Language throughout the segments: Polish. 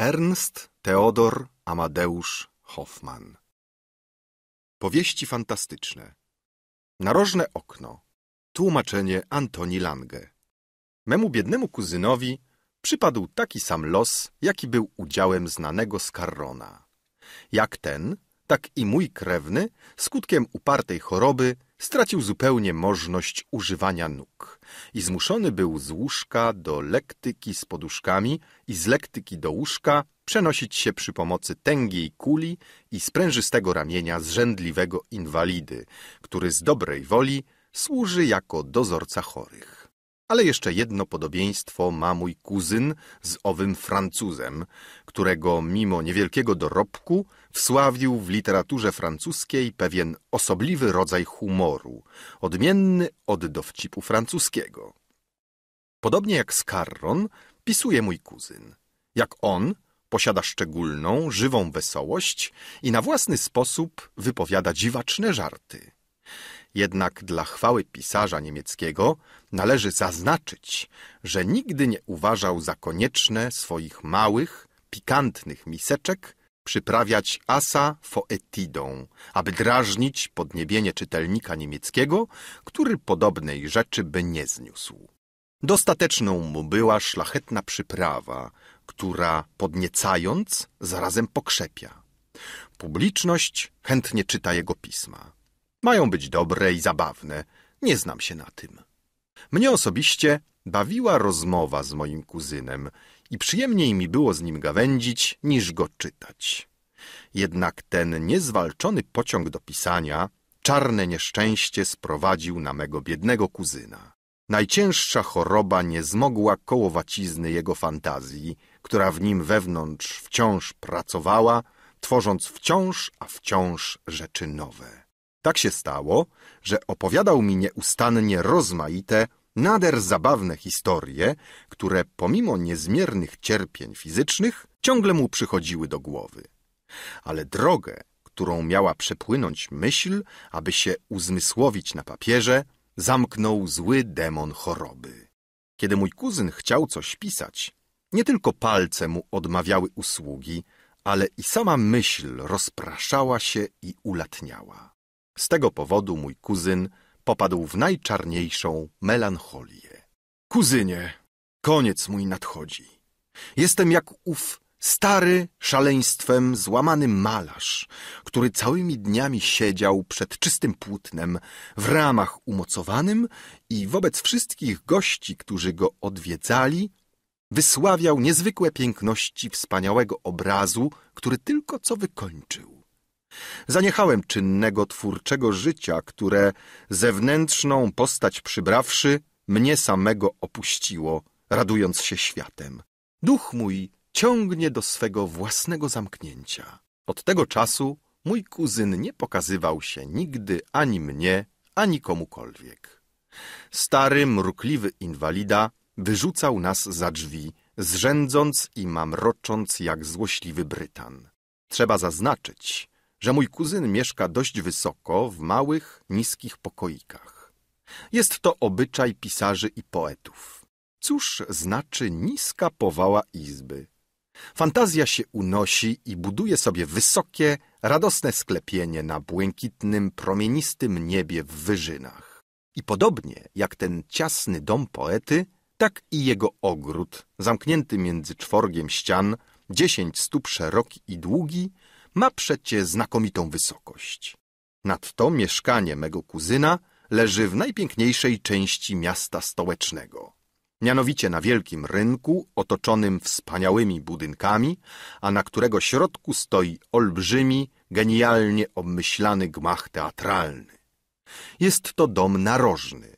Ernst Theodor Amadeusz Hoffmann Powieści fantastyczne Narożne okno Tłumaczenie Antoni Lange Memu biednemu kuzynowi przypadł taki sam los, jaki był udziałem znanego Skarrona. Jak ten, tak i mój krewny, skutkiem upartej choroby, stracił zupełnie możność używania nóg i zmuszony był z łóżka do lektyki z poduszkami i z lektyki do łóżka przenosić się przy pomocy tęgiej kuli i sprężystego ramienia zrzędliwego inwalidy, który z dobrej woli służy jako dozorca chorych. Ale jeszcze jedno podobieństwo ma mój kuzyn z owym Francuzem, którego mimo niewielkiego dorobku wsławił w literaturze francuskiej pewien osobliwy rodzaj humoru, odmienny od dowcipu francuskiego. Podobnie jak Scarron, pisuje mój kuzyn. Jak on, posiada szczególną, żywą wesołość i na własny sposób wypowiada dziwaczne żarty. Jednak dla chwały pisarza niemieckiego należy zaznaczyć, że nigdy nie uważał za konieczne swoich małych, pikantnych miseczek przyprawiać asa foetidą, aby drażnić podniebienie czytelnika niemieckiego, który podobnej rzeczy by nie zniósł. Dostateczną mu była szlachetna przyprawa, która podniecając zarazem pokrzepia. Publiczność chętnie czyta jego pisma. Mają być dobre i zabawne. Nie znam się na tym. Mnie osobiście bawiła rozmowa z moim kuzynem i przyjemniej mi było z nim gawędzić niż go czytać. Jednak ten niezwalczony pociąg do pisania, czarne nieszczęście sprowadził na mego biednego kuzyna. Najcięższa choroba nie zmogła kołowacizny jego fantazji, która w nim wewnątrz wciąż pracowała, tworząc wciąż a wciąż rzeczy nowe. Tak się stało, że opowiadał mi nieustannie rozmaite, nader zabawne historie, które pomimo niezmiernych cierpień fizycznych ciągle mu przychodziły do głowy. Ale drogę, którą miała przepłynąć myśl, aby się uzmysłowić na papierze, zamknął zły demon choroby. Kiedy mój kuzyn chciał coś pisać, nie tylko palce mu odmawiały usługi, ale i sama myśl rozpraszała się i ulatniała. Z tego powodu mój kuzyn popadł w najczarniejszą melancholię. Kuzynie, koniec mój nadchodzi. Jestem jak ów stary, szaleństwem złamany malarz, który całymi dniami siedział przed czystym płótnem w ramach umocowanym i wobec wszystkich gości, którzy go odwiedzali, wysławiał niezwykłe piękności wspaniałego obrazu, który tylko co wykończył. Zaniechałem czynnego, twórczego życia, które, zewnętrzną postać przybrawszy, mnie samego opuściło, radując się światem. Duch mój ciągnie do swego własnego zamknięcia. Od tego czasu mój kuzyn nie pokazywał się nigdy ani mnie, ani komukolwiek. Stary, mrukliwy inwalida wyrzucał nas za drzwi, zrzędząc i mamrocząc jak złośliwy Brytan. Trzeba zaznaczyć, że mój kuzyn mieszka dość wysoko w małych, niskich pokoikach. Jest to obyczaj pisarzy i poetów. Cóż znaczy niska powała izby? Fantazja się unosi i buduje sobie wysokie, radosne sklepienie na błękitnym, promienistym niebie w wyżynach. I podobnie jak ten ciasny dom poety, tak i jego ogród, zamknięty między czworgiem ścian, dziesięć stóp szeroki i długi, ma przecie znakomitą wysokość. Nadto mieszkanie mego kuzyna leży w najpiękniejszej części miasta stołecznego. Mianowicie na wielkim rynku, otoczonym wspaniałymi budynkami, a na którego środku stoi olbrzymi, genialnie obmyślany gmach teatralny. Jest to dom narożny,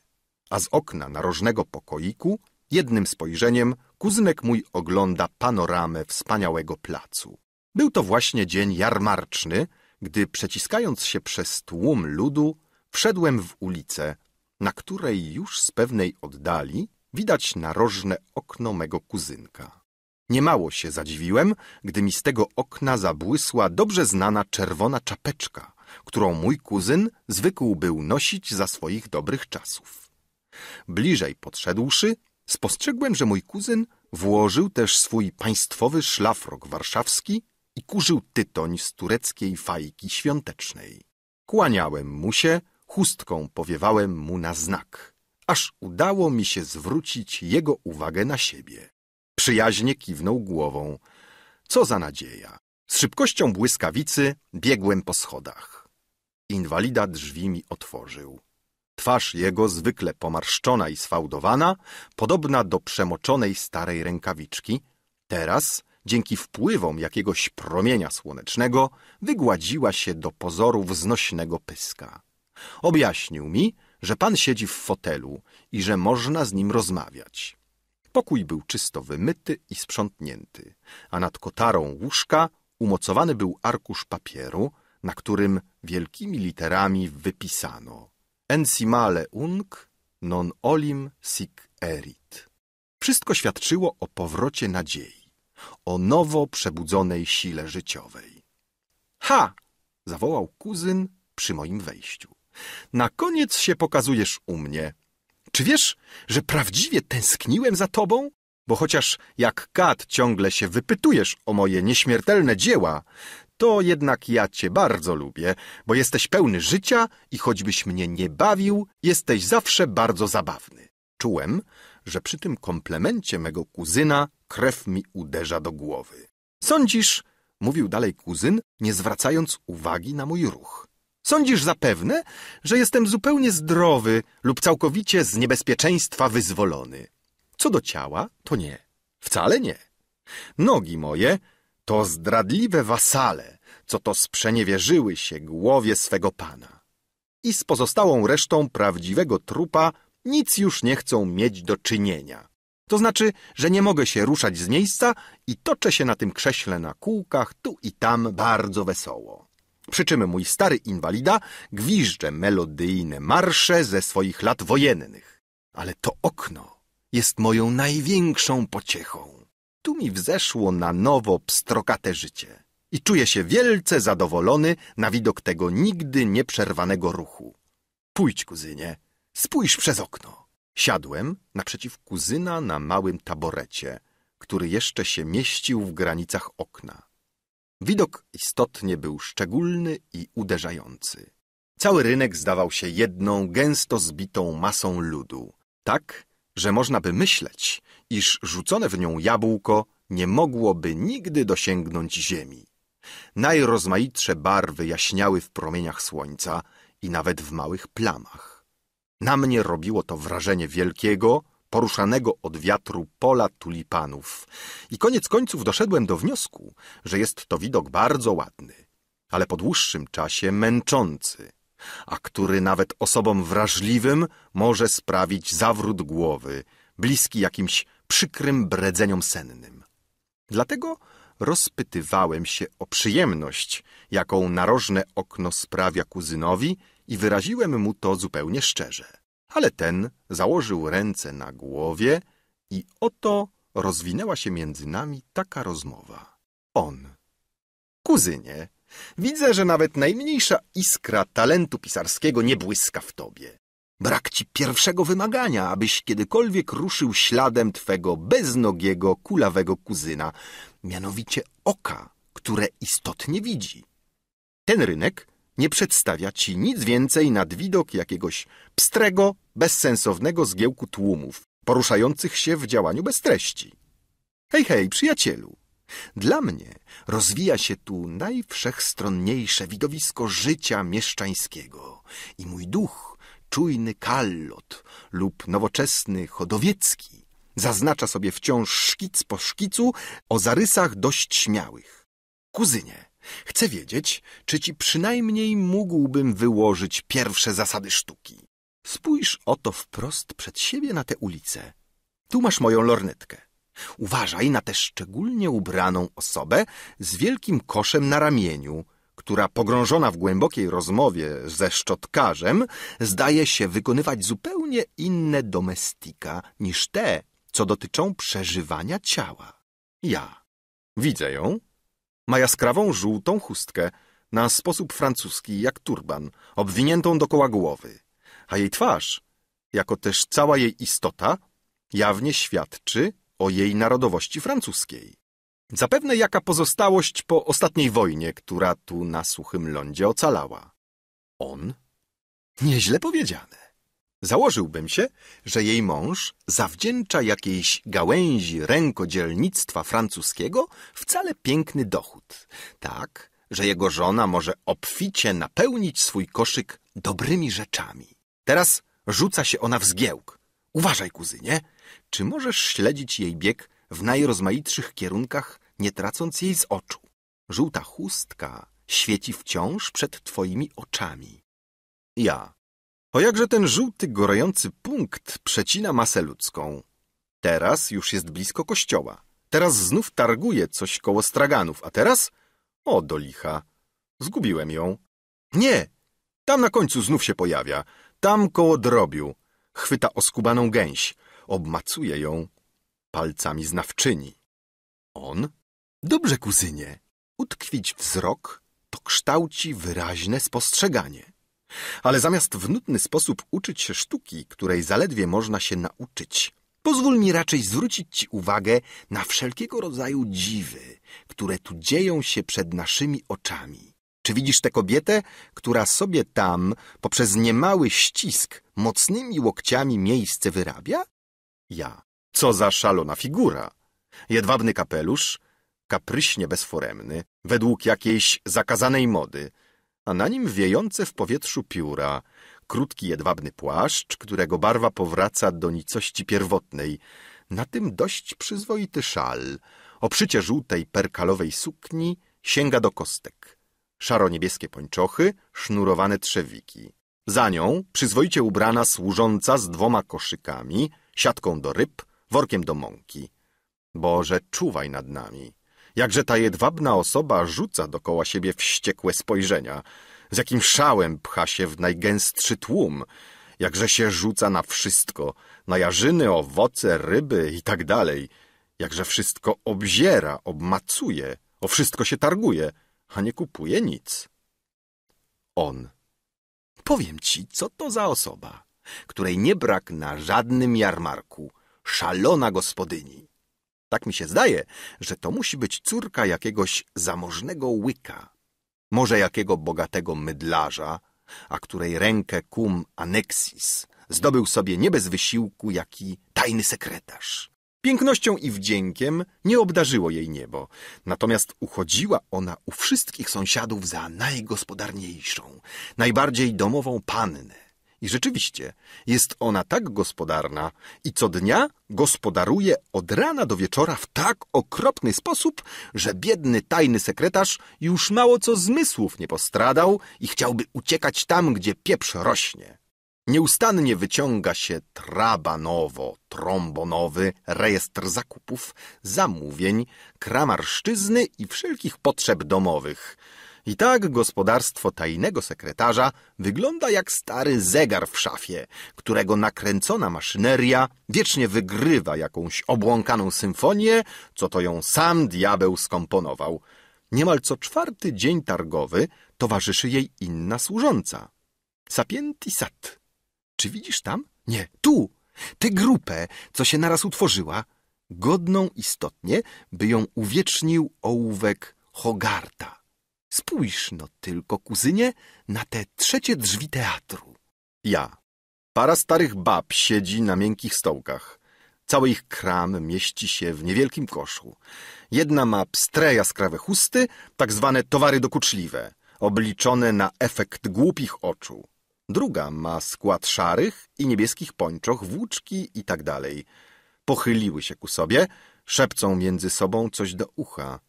a z okna narożnego pokoiku jednym spojrzeniem kuzynek mój ogląda panoramę wspaniałego placu. Był to właśnie dzień jarmarczny, gdy przeciskając się przez tłum ludu, wszedłem w ulicę, na której już z pewnej oddali widać narożne okno mego kuzynka. Niemało się zadziwiłem, gdy mi z tego okna zabłysła dobrze znana czerwona czapeczka, którą mój kuzyn zwykł był nosić za swoich dobrych czasów. Bliżej podszedłszy, spostrzegłem, że mój kuzyn włożył też swój państwowy szlafrok warszawski i kurzył tytoń z tureckiej fajki świątecznej. Kłaniałem mu się, chustką powiewałem mu na znak, aż udało mi się zwrócić jego uwagę na siebie. Przyjaźnie kiwnął głową. Co za nadzieja. Z szybkością błyskawicy biegłem po schodach. Inwalida drzwi mi otworzył. Twarz jego, zwykle pomarszczona i sfałdowana, podobna do przemoczonej starej rękawiczki, teraz dzięki wpływom jakiegoś promienia słonecznego wygładziła się do pozoru wznośnego pyska. Objaśnił mi, że pan siedzi w fotelu i że można z nim rozmawiać. Pokój był czysto wymyty i sprzątnięty, a nad kotarą łóżka umocowany był arkusz papieru, na którym wielkimi literami wypisano Ensimale unc non olim sic erit. Wszystko świadczyło o powrocie nadziei o nowo przebudzonej sile życiowej. Ha! zawołał kuzyn przy moim wejściu. Na koniec się pokazujesz u mnie. Czy wiesz, że prawdziwie tęskniłem za tobą? Bo chociaż jak kat ciągle się wypytujesz o moje nieśmiertelne dzieła, to jednak ja cię bardzo lubię, bo jesteś pełny życia i choćbyś mnie nie bawił, jesteś zawsze bardzo zabawny. Czułem, że przy tym komplemencie mego kuzyna krew mi uderza do głowy. Sądzisz, mówił dalej kuzyn, nie zwracając uwagi na mój ruch. Sądzisz zapewne, że jestem zupełnie zdrowy lub całkowicie z niebezpieczeństwa wyzwolony. Co do ciała, to nie. Wcale nie. Nogi moje to zdradliwe wasale, co to sprzeniewierzyły się głowie swego pana. I z pozostałą resztą prawdziwego trupa nic już nie chcą mieć do czynienia. To znaczy, że nie mogę się ruszać z miejsca i toczę się na tym krześle na kółkach tu i tam bardzo wesoło. Przy czym mój stary inwalida gwiżdże melodyjne marsze ze swoich lat wojennych. Ale to okno jest moją największą pociechą. Tu mi wzeszło na nowo pstrokate życie i czuję się wielce zadowolony na widok tego nigdy nieprzerwanego ruchu. Pójdź, kuzynie, spójrz przez okno. Siadłem naprzeciw kuzyna na małym taborecie, który jeszcze się mieścił w granicach okna. Widok istotnie był szczególny i uderzający. Cały rynek zdawał się jedną, gęsto zbitą masą ludu, tak, że można by myśleć, iż rzucone w nią jabłko nie mogłoby nigdy dosięgnąć ziemi. Najrozmaitsze barwy jaśniały w promieniach słońca i nawet w małych plamach. Na mnie robiło to wrażenie wielkiego, poruszanego od wiatru pola tulipanów. I koniec końców doszedłem do wniosku, że jest to widok bardzo ładny, ale po dłuższym czasie męczący, a który nawet osobom wrażliwym może sprawić zawrót głowy, bliski jakimś przykrym bredzeniom sennym. Dlatego rozpytywałem się o przyjemność, jaką narożne okno sprawia kuzynowi i wyraziłem mu to zupełnie szczerze. Ale ten założył ręce na głowie i oto rozwinęła się między nami taka rozmowa. On. Kuzynie, widzę, że nawet najmniejsza iskra talentu pisarskiego nie błyska w tobie. Brak ci pierwszego wymagania, abyś kiedykolwiek ruszył śladem twego beznogiego, kulawego kuzyna, mianowicie oka, które istotnie widzi. Ten rynek nie przedstawia ci nic więcej nad widok jakiegoś pstrego, bezsensownego zgiełku tłumów, poruszających się w działaniu bez treści. Hej, hej, przyjacielu! Dla mnie rozwija się tu najwszechstronniejsze widowisko życia mieszczańskiego i mój duch, czujny kallot lub nowoczesny chodowiecki, zaznacza sobie wciąż szkic po szkicu o zarysach dość śmiałych. Kuzynie, Chcę wiedzieć, czy ci przynajmniej mógłbym wyłożyć pierwsze zasady sztuki. Spójrz oto wprost przed siebie na tę ulicę. Tu masz moją lornetkę. Uważaj na tę szczególnie ubraną osobę z wielkim koszem na ramieniu, która pogrążona w głębokiej rozmowie ze szczotkarzem zdaje się wykonywać zupełnie inne domestika niż te, co dotyczą przeżywania ciała. Ja widzę ją, ma jaskrawą, żółtą chustkę, na sposób francuski, jak turban, obwiniętą dokoła głowy, a jej twarz, jako też cała jej istota, jawnie świadczy o jej narodowości francuskiej. Zapewne jaka pozostałość po ostatniej wojnie, która tu na suchym lądzie ocalała. On? Nieźle powiedziane. Założyłbym się, że jej mąż zawdzięcza jakiejś gałęzi rękodzielnictwa francuskiego wcale piękny dochód. Tak, że jego żona może obficie napełnić swój koszyk dobrymi rzeczami. Teraz rzuca się ona w zgiełk. Uważaj, kuzynie, czy możesz śledzić jej bieg w najrozmaitszych kierunkach, nie tracąc jej z oczu? Żółta chustka świeci wciąż przed twoimi oczami. Ja o jakże ten żółty, gorący punkt przecina masę ludzką. Teraz już jest blisko kościoła. Teraz znów targuje coś koło straganów, a teraz... O, do licha. Zgubiłem ją. Nie! Tam na końcu znów się pojawia. Tam koło drobiu. Chwyta oskubaną gęś. Obmacuje ją palcami znawczyni. On? Dobrze, kuzynie. Utkwić wzrok to kształci wyraźne spostrzeganie. Ale zamiast w nudny sposób uczyć się sztuki, której zaledwie można się nauczyć, pozwól mi raczej zwrócić ci uwagę na wszelkiego rodzaju dziwy, które tu dzieją się przed naszymi oczami. Czy widzisz tę kobietę, która sobie tam poprzez niemały ścisk mocnymi łokciami miejsce wyrabia? Ja. Co za szalona figura! Jedwabny kapelusz, kapryśnie bezforemny, według jakiejś zakazanej mody, a na nim wiejące w powietrzu pióra, krótki jedwabny płaszcz, którego barwa powraca do nicości pierwotnej, na tym dość przyzwoity szal, oprzycie żółtej perkalowej sukni sięga do kostek, szaro-niebieskie pończochy, sznurowane trzewiki. Za nią przyzwoicie ubrana służąca z dwoma koszykami, siatką do ryb, workiem do mąki. Boże, czuwaj nad nami. Jakże ta jedwabna osoba rzuca dokoła siebie wściekłe spojrzenia, z jakim szałem pcha się w najgęstszy tłum, jakże się rzuca na wszystko, na jarzyny, owoce, ryby i tak dalej, jakże wszystko obziera, obmacuje, o wszystko się targuje, a nie kupuje nic. On. Powiem ci, co to za osoba, której nie brak na żadnym jarmarku, szalona gospodyni. Tak mi się zdaje, że to musi być córka jakiegoś zamożnego łyka, może jakiego bogatego mydlarza, a której rękę kum Anexis zdobył sobie nie bez wysiłku, jaki tajny sekretarz. Pięknością i wdziękiem nie obdarzyło jej niebo, natomiast uchodziła ona u wszystkich sąsiadów za najgospodarniejszą, najbardziej domową pannę, i rzeczywiście, jest ona tak gospodarna i co dnia gospodaruje od rana do wieczora w tak okropny sposób, że biedny tajny sekretarz już mało co zmysłów nie postradał i chciałby uciekać tam, gdzie pieprz rośnie. Nieustannie wyciąga się trabanowo, trombonowy rejestr zakupów, zamówień, kramarszczyzny i wszelkich potrzeb domowych – i tak gospodarstwo tajnego sekretarza wygląda jak stary zegar w szafie, którego nakręcona maszyneria wiecznie wygrywa jakąś obłąkaną symfonię, co to ją sam diabeł skomponował. Niemal co czwarty dzień targowy towarzyszy jej inna służąca. Sapienti sat. Czy widzisz tam? Nie, tu. Tę grupę, co się naraz utworzyła. Godną istotnie, by ją uwiecznił ołówek Hogarta. Spójrz no tylko, kuzynie, na te trzecie drzwi teatru. Ja. Para starych bab siedzi na miękkich stołkach. Cały ich kram mieści się w niewielkim koszu. Jedna ma pstre jaskrawe chusty, tak zwane towary dokuczliwe, obliczone na efekt głupich oczu. Druga ma skład szarych i niebieskich pończoch, włóczki i tak dalej. Pochyliły się ku sobie, szepcą między sobą coś do ucha.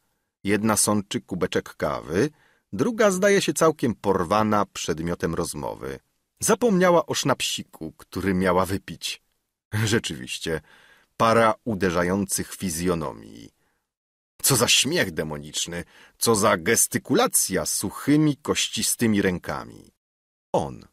Jedna sączy kubeczek kawy, druga zdaje się całkiem porwana przedmiotem rozmowy. Zapomniała o sznapsiku, który miała wypić. Rzeczywiście, para uderzających fizjonomii. Co za śmiech demoniczny, co za gestykulacja suchymi, kościstymi rękami. On,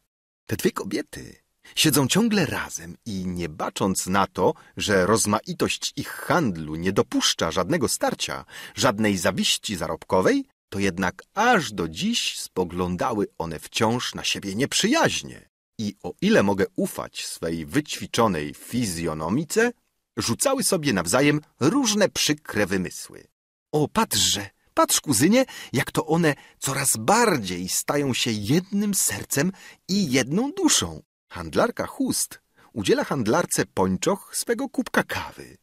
te dwie kobiety, Siedzą ciągle razem i nie bacząc na to, że rozmaitość ich handlu nie dopuszcza żadnego starcia, żadnej zawiści zarobkowej, to jednak aż do dziś spoglądały one wciąż na siebie nieprzyjaźnie. I o ile mogę ufać swej wyćwiczonej fizjonomice, rzucały sobie nawzajem różne przykre wymysły. O, patrzże, patrz kuzynie, jak to one coraz bardziej stają się jednym sercem i jedną duszą. Handlarka chust. udziela handlarce pończoch swego kubka kawy.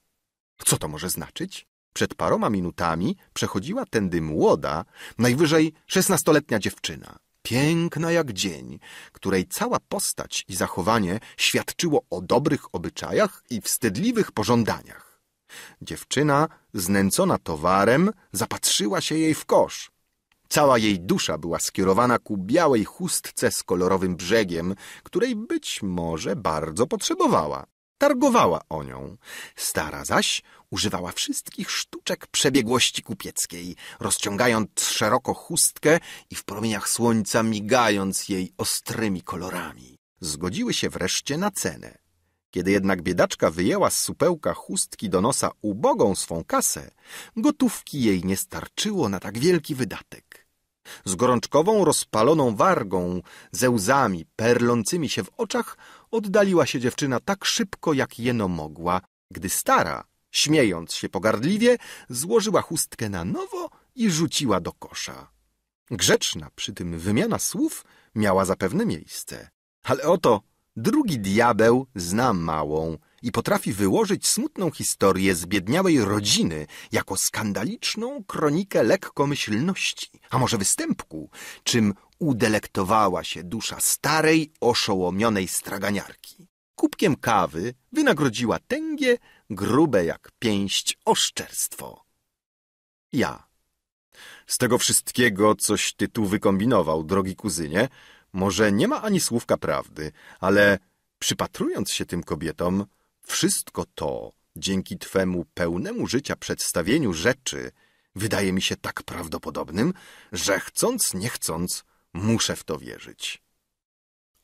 Co to może znaczyć? Przed paroma minutami przechodziła tędy młoda, najwyżej szesnastoletnia dziewczyna, piękna jak dzień, której cała postać i zachowanie świadczyło o dobrych obyczajach i wstydliwych pożądaniach. Dziewczyna, znęcona towarem, zapatrzyła się jej w kosz, Cała jej dusza była skierowana ku białej chustce z kolorowym brzegiem, której być może bardzo potrzebowała. Targowała o nią. Stara zaś używała wszystkich sztuczek przebiegłości kupieckiej, rozciągając szeroko chustkę i w promieniach słońca migając jej ostrymi kolorami. Zgodziły się wreszcie na cenę. Kiedy jednak biedaczka wyjęła z supełka chustki do nosa ubogą swą kasę, gotówki jej nie starczyło na tak wielki wydatek z gorączkową, rozpaloną wargą, ze łzami perlącymi się w oczach, oddaliła się dziewczyna tak szybko, jak jeno mogła, gdy stara, śmiejąc się pogardliwie, złożyła chustkę na nowo i rzuciła do kosza. Grzeczna przy tym wymiana słów miała zapewne miejsce. Ale oto drugi diabeł zna małą i potrafi wyłożyć smutną historię zbiedniałej rodziny jako skandaliczną kronikę lekkomyślności, a może występku, czym udelektowała się dusza starej, oszołomionej straganiarki. Kubkiem kawy wynagrodziła tęgie, grube jak pięść oszczerstwo. Ja. Z tego wszystkiego, coś ty tu wykombinował, drogi kuzynie, może nie ma ani słówka prawdy, ale przypatrując się tym kobietom, wszystko to, dzięki twemu pełnemu życia przedstawieniu rzeczy, wydaje mi się tak prawdopodobnym, że chcąc, nie chcąc, muszę w to wierzyć.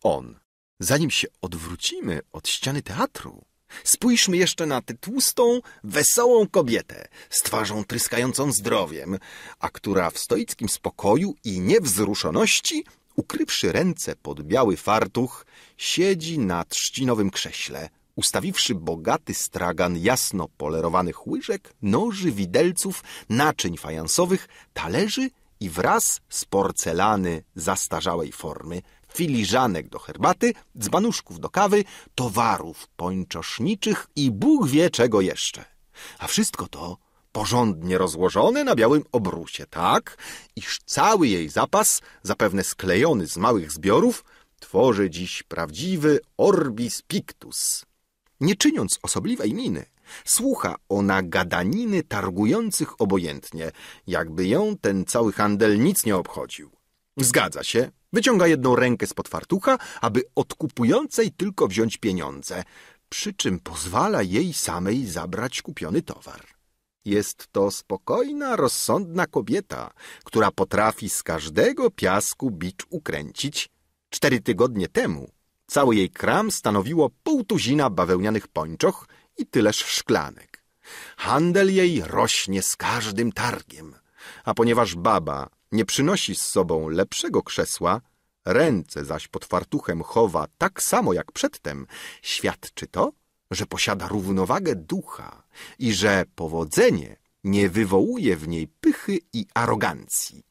On. Zanim się odwrócimy od ściany teatru, Spójrzmy jeszcze na tę tłustą, wesołą kobietę z twarzą tryskającą zdrowiem, a która w stoickim spokoju i niewzruszoności, ukrywszy ręce pod biały fartuch, siedzi na trzcinowym krześle, ustawiwszy bogaty stragan jasno polerowanych łyżek, noży, widelców, naczyń fajansowych, talerzy i wraz z porcelany zastarzałej formy, filiżanek do herbaty, dzbanuszków do kawy, towarów pończoszniczych i Bóg wie czego jeszcze. A wszystko to porządnie rozłożone na białym obrusie, tak, iż cały jej zapas, zapewne sklejony z małych zbiorów, tworzy dziś prawdziwy orbis pictus nie czyniąc osobliwej miny, słucha ona gadaniny targujących obojętnie, jakby ją ten cały handel nic nie obchodził. Zgadza się, wyciąga jedną rękę spod fartucha, aby od kupującej tylko wziąć pieniądze, przy czym pozwala jej samej zabrać kupiony towar. Jest to spokojna, rozsądna kobieta, która potrafi z każdego piasku bicz ukręcić. Cztery tygodnie temu Cały jej kram stanowiło pół tuzina bawełnianych pończoch i tyleż szklanek. Handel jej rośnie z każdym targiem, a ponieważ baba nie przynosi z sobą lepszego krzesła, ręce zaś pod fartuchem chowa tak samo jak przedtem, świadczy to, że posiada równowagę ducha i że powodzenie nie wywołuje w niej pychy i arogancji.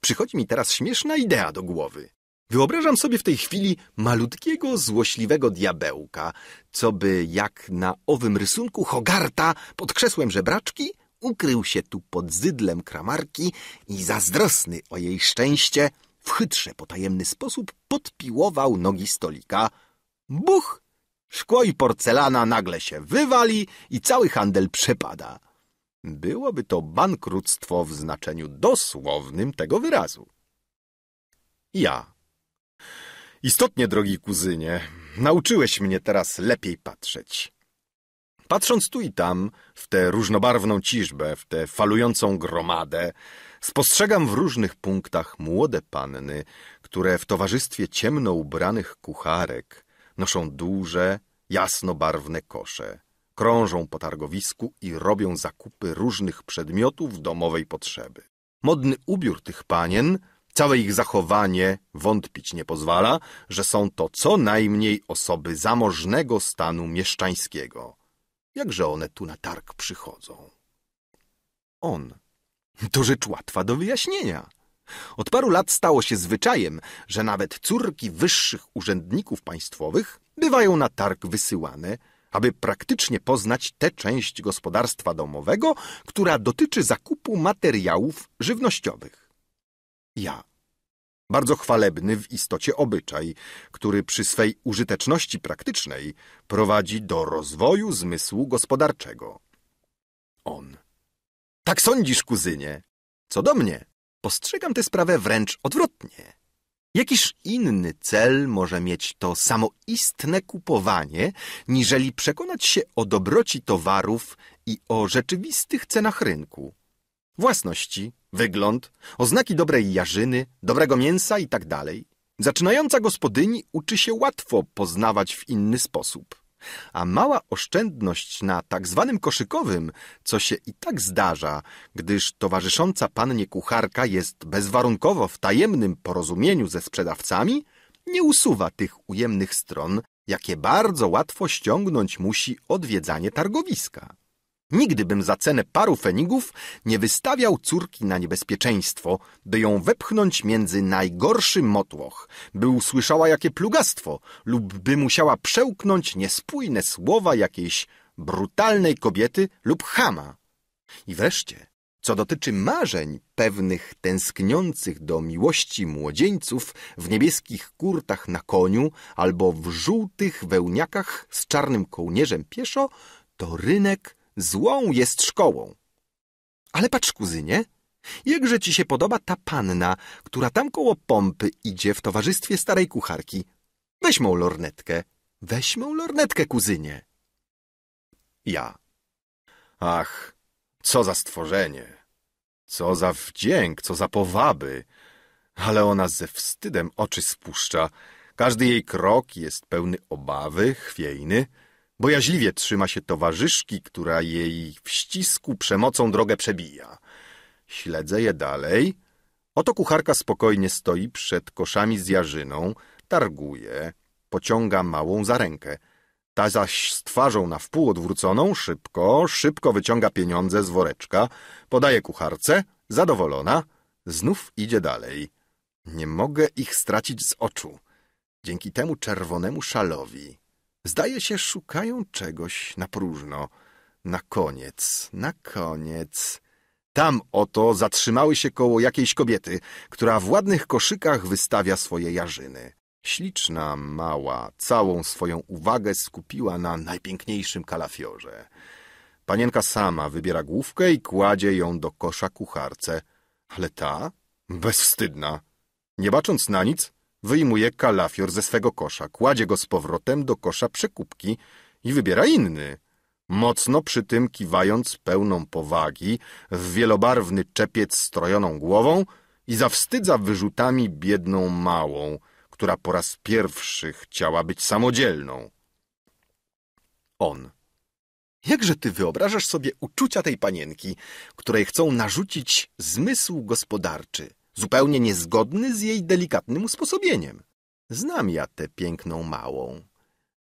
Przychodzi mi teraz śmieszna idea do głowy. Wyobrażam sobie w tej chwili malutkiego, złośliwego diabełka, co by jak na owym rysunku Hogarta pod krzesłem żebraczki ukrył się tu pod zydlem kramarki i zazdrosny o jej szczęście w chytrze potajemny sposób podpiłował nogi stolika. Buch! Szkło i porcelana nagle się wywali i cały handel przepada. Byłoby to bankructwo w znaczeniu dosłownym tego wyrazu. Ja Istotnie, drogi kuzynie, nauczyłeś mnie teraz lepiej patrzeć. Patrząc tu i tam, w tę różnobarwną ciżbę, w tę falującą gromadę, spostrzegam w różnych punktach młode panny, które w towarzystwie ciemno ubranych kucharek noszą duże, jasnobarwne kosze, krążą po targowisku i robią zakupy różnych przedmiotów domowej potrzeby. Modny ubiór tych panien – Całe ich zachowanie wątpić nie pozwala, że są to co najmniej osoby zamożnego stanu mieszczańskiego. Jakże one tu na targ przychodzą? On. To rzecz łatwa do wyjaśnienia. Od paru lat stało się zwyczajem, że nawet córki wyższych urzędników państwowych bywają na targ wysyłane, aby praktycznie poznać tę część gospodarstwa domowego, która dotyczy zakupu materiałów żywnościowych ja. Bardzo chwalebny w istocie obyczaj, który przy swej użyteczności praktycznej prowadzi do rozwoju zmysłu gospodarczego. On. Tak sądzisz, kuzynie. Co do mnie, postrzegam tę sprawę wręcz odwrotnie. Jakiż inny cel może mieć to samoistne kupowanie, niżeli przekonać się o dobroci towarów i o rzeczywistych cenach rynku? własności, wygląd, oznaki dobrej jarzyny, dobrego mięsa itd. Tak Zaczynająca gospodyni uczy się łatwo poznawać w inny sposób. A mała oszczędność na tak zwanym koszykowym, co się i tak zdarza, gdyż towarzysząca pannie kucharka jest bezwarunkowo w tajemnym porozumieniu ze sprzedawcami, nie usuwa tych ujemnych stron, jakie bardzo łatwo ściągnąć musi odwiedzanie targowiska. Nigdy bym za cenę paru fenigów nie wystawiał córki na niebezpieczeństwo, by ją wepchnąć między najgorszy motłoch, by usłyszała jakie plugastwo lub by musiała przełknąć niespójne słowa jakiejś brutalnej kobiety lub chama. I wreszcie, co dotyczy marzeń pewnych tęskniących do miłości młodzieńców w niebieskich kurtach na koniu albo w żółtych wełniakach z czarnym kołnierzem pieszo, to rynek złą jest szkołą. Ale patrz, kuzynie, jakże ci się podoba ta panna, która tam koło pompy idzie w towarzystwie starej kucharki. Weź mą lornetkę, weź mą lornetkę, kuzynie. Ja. Ach, co za stworzenie, co za wdzięk, co za powaby, ale ona ze wstydem oczy spuszcza. Każdy jej krok jest pełny obawy, chwiejny. Bojaźliwie trzyma się towarzyszki, która jej w ścisku przemocą drogę przebija. Śledzę je dalej. Oto kucharka spokojnie stoi przed koszami z jarzyną, targuje, pociąga małą za rękę. Ta zaś z twarzą na wpół odwróconą szybko, szybko wyciąga pieniądze z woreczka, podaje kucharce, zadowolona, znów idzie dalej. Nie mogę ich stracić z oczu. Dzięki temu czerwonemu szalowi, Zdaje się, szukają czegoś na próżno. Na koniec, na koniec. Tam oto zatrzymały się koło jakiejś kobiety, która w ładnych koszykach wystawia swoje jarzyny. Śliczna, mała, całą swoją uwagę skupiła na najpiękniejszym kalafiorze. Panienka sama wybiera główkę i kładzie ją do kosza kucharce, ale ta, bezwstydna, nie bacząc na nic, Wyjmuje kalafior ze swego kosza, kładzie go z powrotem do kosza przekupki i wybiera inny. Mocno przy tym kiwając pełną powagi, w wielobarwny czepiec strojoną głową i zawstydza wyrzutami biedną małą, która po raz pierwszy chciała być samodzielną. On. Jakże ty wyobrażasz sobie uczucia tej panienki, której chcą narzucić zmysł gospodarczy? zupełnie niezgodny z jej delikatnym usposobieniem. Znam ja tę piękną małą.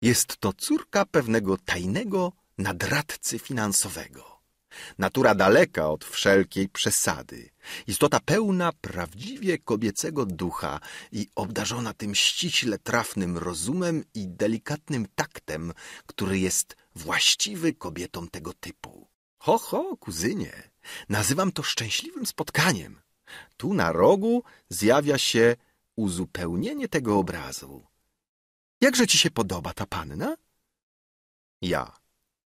Jest to córka pewnego tajnego nadradcy finansowego. Natura daleka od wszelkiej przesady, istota pełna prawdziwie kobiecego ducha i obdarzona tym ściśle trafnym rozumem i delikatnym taktem, który jest właściwy kobietom tego typu. Ho, ho, kuzynie, nazywam to szczęśliwym spotkaniem. Tu na rogu zjawia się uzupełnienie tego obrazu. Jakże ci się podoba ta panna? Ja.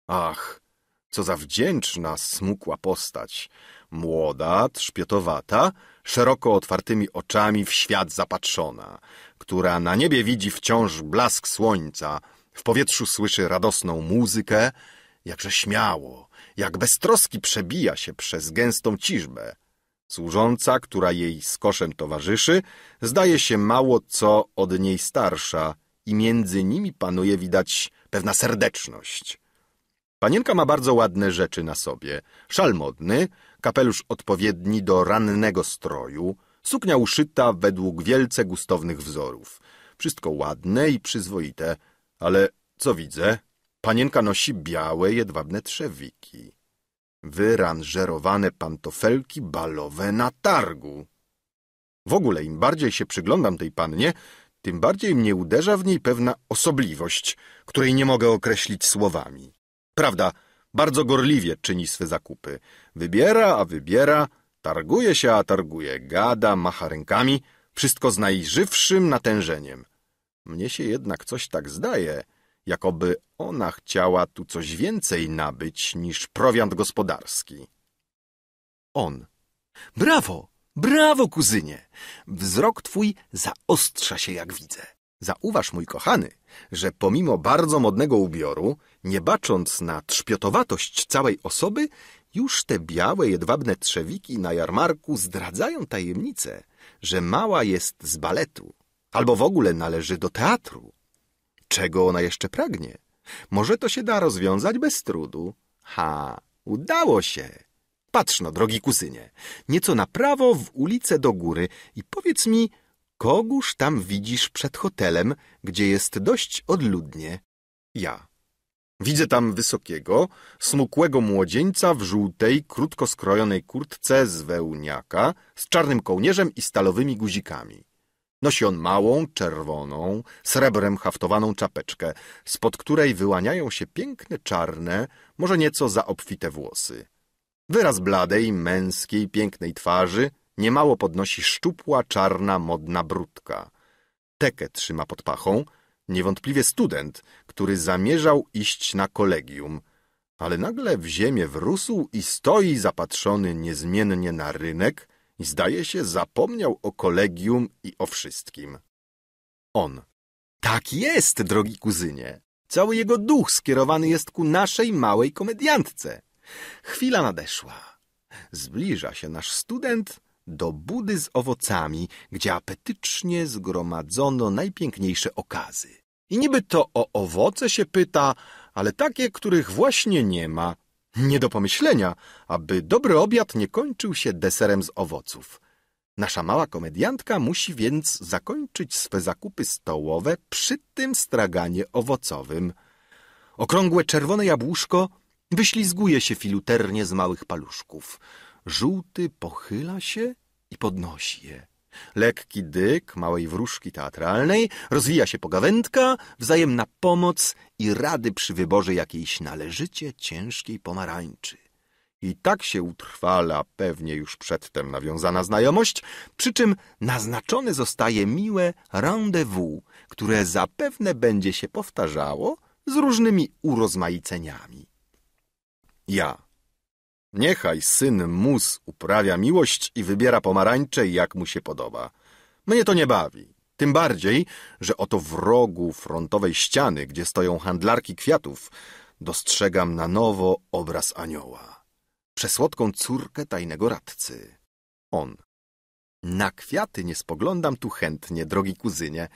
Ach, co za wdzięczna, smukła postać. Młoda, trzpiotowata, szeroko otwartymi oczami w świat zapatrzona, która na niebie widzi wciąż blask słońca, w powietrzu słyszy radosną muzykę, jakże śmiało, jak bez troski przebija się przez gęstą ciżbę. Służąca, która jej z koszem towarzyszy, zdaje się mało co od niej starsza i między nimi panuje widać pewna serdeczność. Panienka ma bardzo ładne rzeczy na sobie. Szal modny, kapelusz odpowiedni do rannego stroju, suknia uszyta według wielce gustownych wzorów. Wszystko ładne i przyzwoite, ale co widzę? Panienka nosi białe, jedwabne trzewiki wyranżerowane pantofelki balowe na targu. W ogóle im bardziej się przyglądam tej pannie, tym bardziej mnie uderza w niej pewna osobliwość, której nie mogę określić słowami. Prawda, bardzo gorliwie czyni swe zakupy. Wybiera, a wybiera, targuje się, a targuje, gada, macha rękami, wszystko z najżywszym natężeniem. Mnie się jednak coś tak zdaje, jakoby ona chciała tu coś więcej nabyć niż prowiant gospodarski. On. Brawo! Brawo, kuzynie! Wzrok twój zaostrza się, jak widzę. Zauważ, mój kochany, że pomimo bardzo modnego ubioru, nie bacząc na trzpiotowatość całej osoby, już te białe, jedwabne trzewiki na jarmarku zdradzają tajemnicę, że mała jest z baletu albo w ogóle należy do teatru czego ona jeszcze pragnie. Może to się da rozwiązać bez trudu. Ha, udało się. Patrz no, drogi kusynie, nieco na prawo w ulicę do góry i powiedz mi, kogóż tam widzisz przed hotelem, gdzie jest dość odludnie? Ja. Widzę tam wysokiego, smukłego młodzieńca w żółtej, krótko skrojonej kurtce z wełniaka, z czarnym kołnierzem i stalowymi guzikami. Nosi on małą, czerwoną, srebrem haftowaną czapeczkę, spod której wyłaniają się piękne czarne, może nieco zaobfite włosy. Wyraz bladej, męskiej, pięknej twarzy niemało podnosi szczupła, czarna, modna brudka. Tekę trzyma pod pachą, niewątpliwie student, który zamierzał iść na kolegium, ale nagle w ziemię wrósł i stoi zapatrzony niezmiennie na rynek, Zdaje się, zapomniał o kolegium i o wszystkim. On. Tak jest, drogi kuzynie. Cały jego duch skierowany jest ku naszej małej komediantce. Chwila nadeszła. Zbliża się nasz student do budy z owocami, gdzie apetycznie zgromadzono najpiękniejsze okazy. I niby to o owoce się pyta, ale takie, których właśnie nie ma, nie do pomyślenia, aby dobry obiad nie kończył się deserem z owoców. Nasza mała komediantka musi więc zakończyć swe zakupy stołowe przy tym straganie owocowym. Okrągłe czerwone jabłuszko wyślizguje się filuternie z małych paluszków. Żółty pochyla się i podnosi je. Lekki dyk małej wróżki teatralnej, rozwija się pogawędka, wzajemna pomoc i rady przy wyborze jakiejś należycie ciężkiej pomarańczy. I tak się utrwala pewnie już przedtem nawiązana znajomość, przy czym naznaczone zostaje miłe rendezvous, które zapewne będzie się powtarzało z różnymi urozmaiceniami. Ja. Niechaj syn mus uprawia miłość i wybiera pomarańcze jak mu się podoba. Mnie to nie bawi. Tym bardziej, że oto w rogu frontowej ściany, gdzie stoją handlarki kwiatów, dostrzegam na nowo obraz anioła. Przesłodką córkę tajnego radcy. On. Na kwiaty nie spoglądam tu chętnie, drogi kuzynie.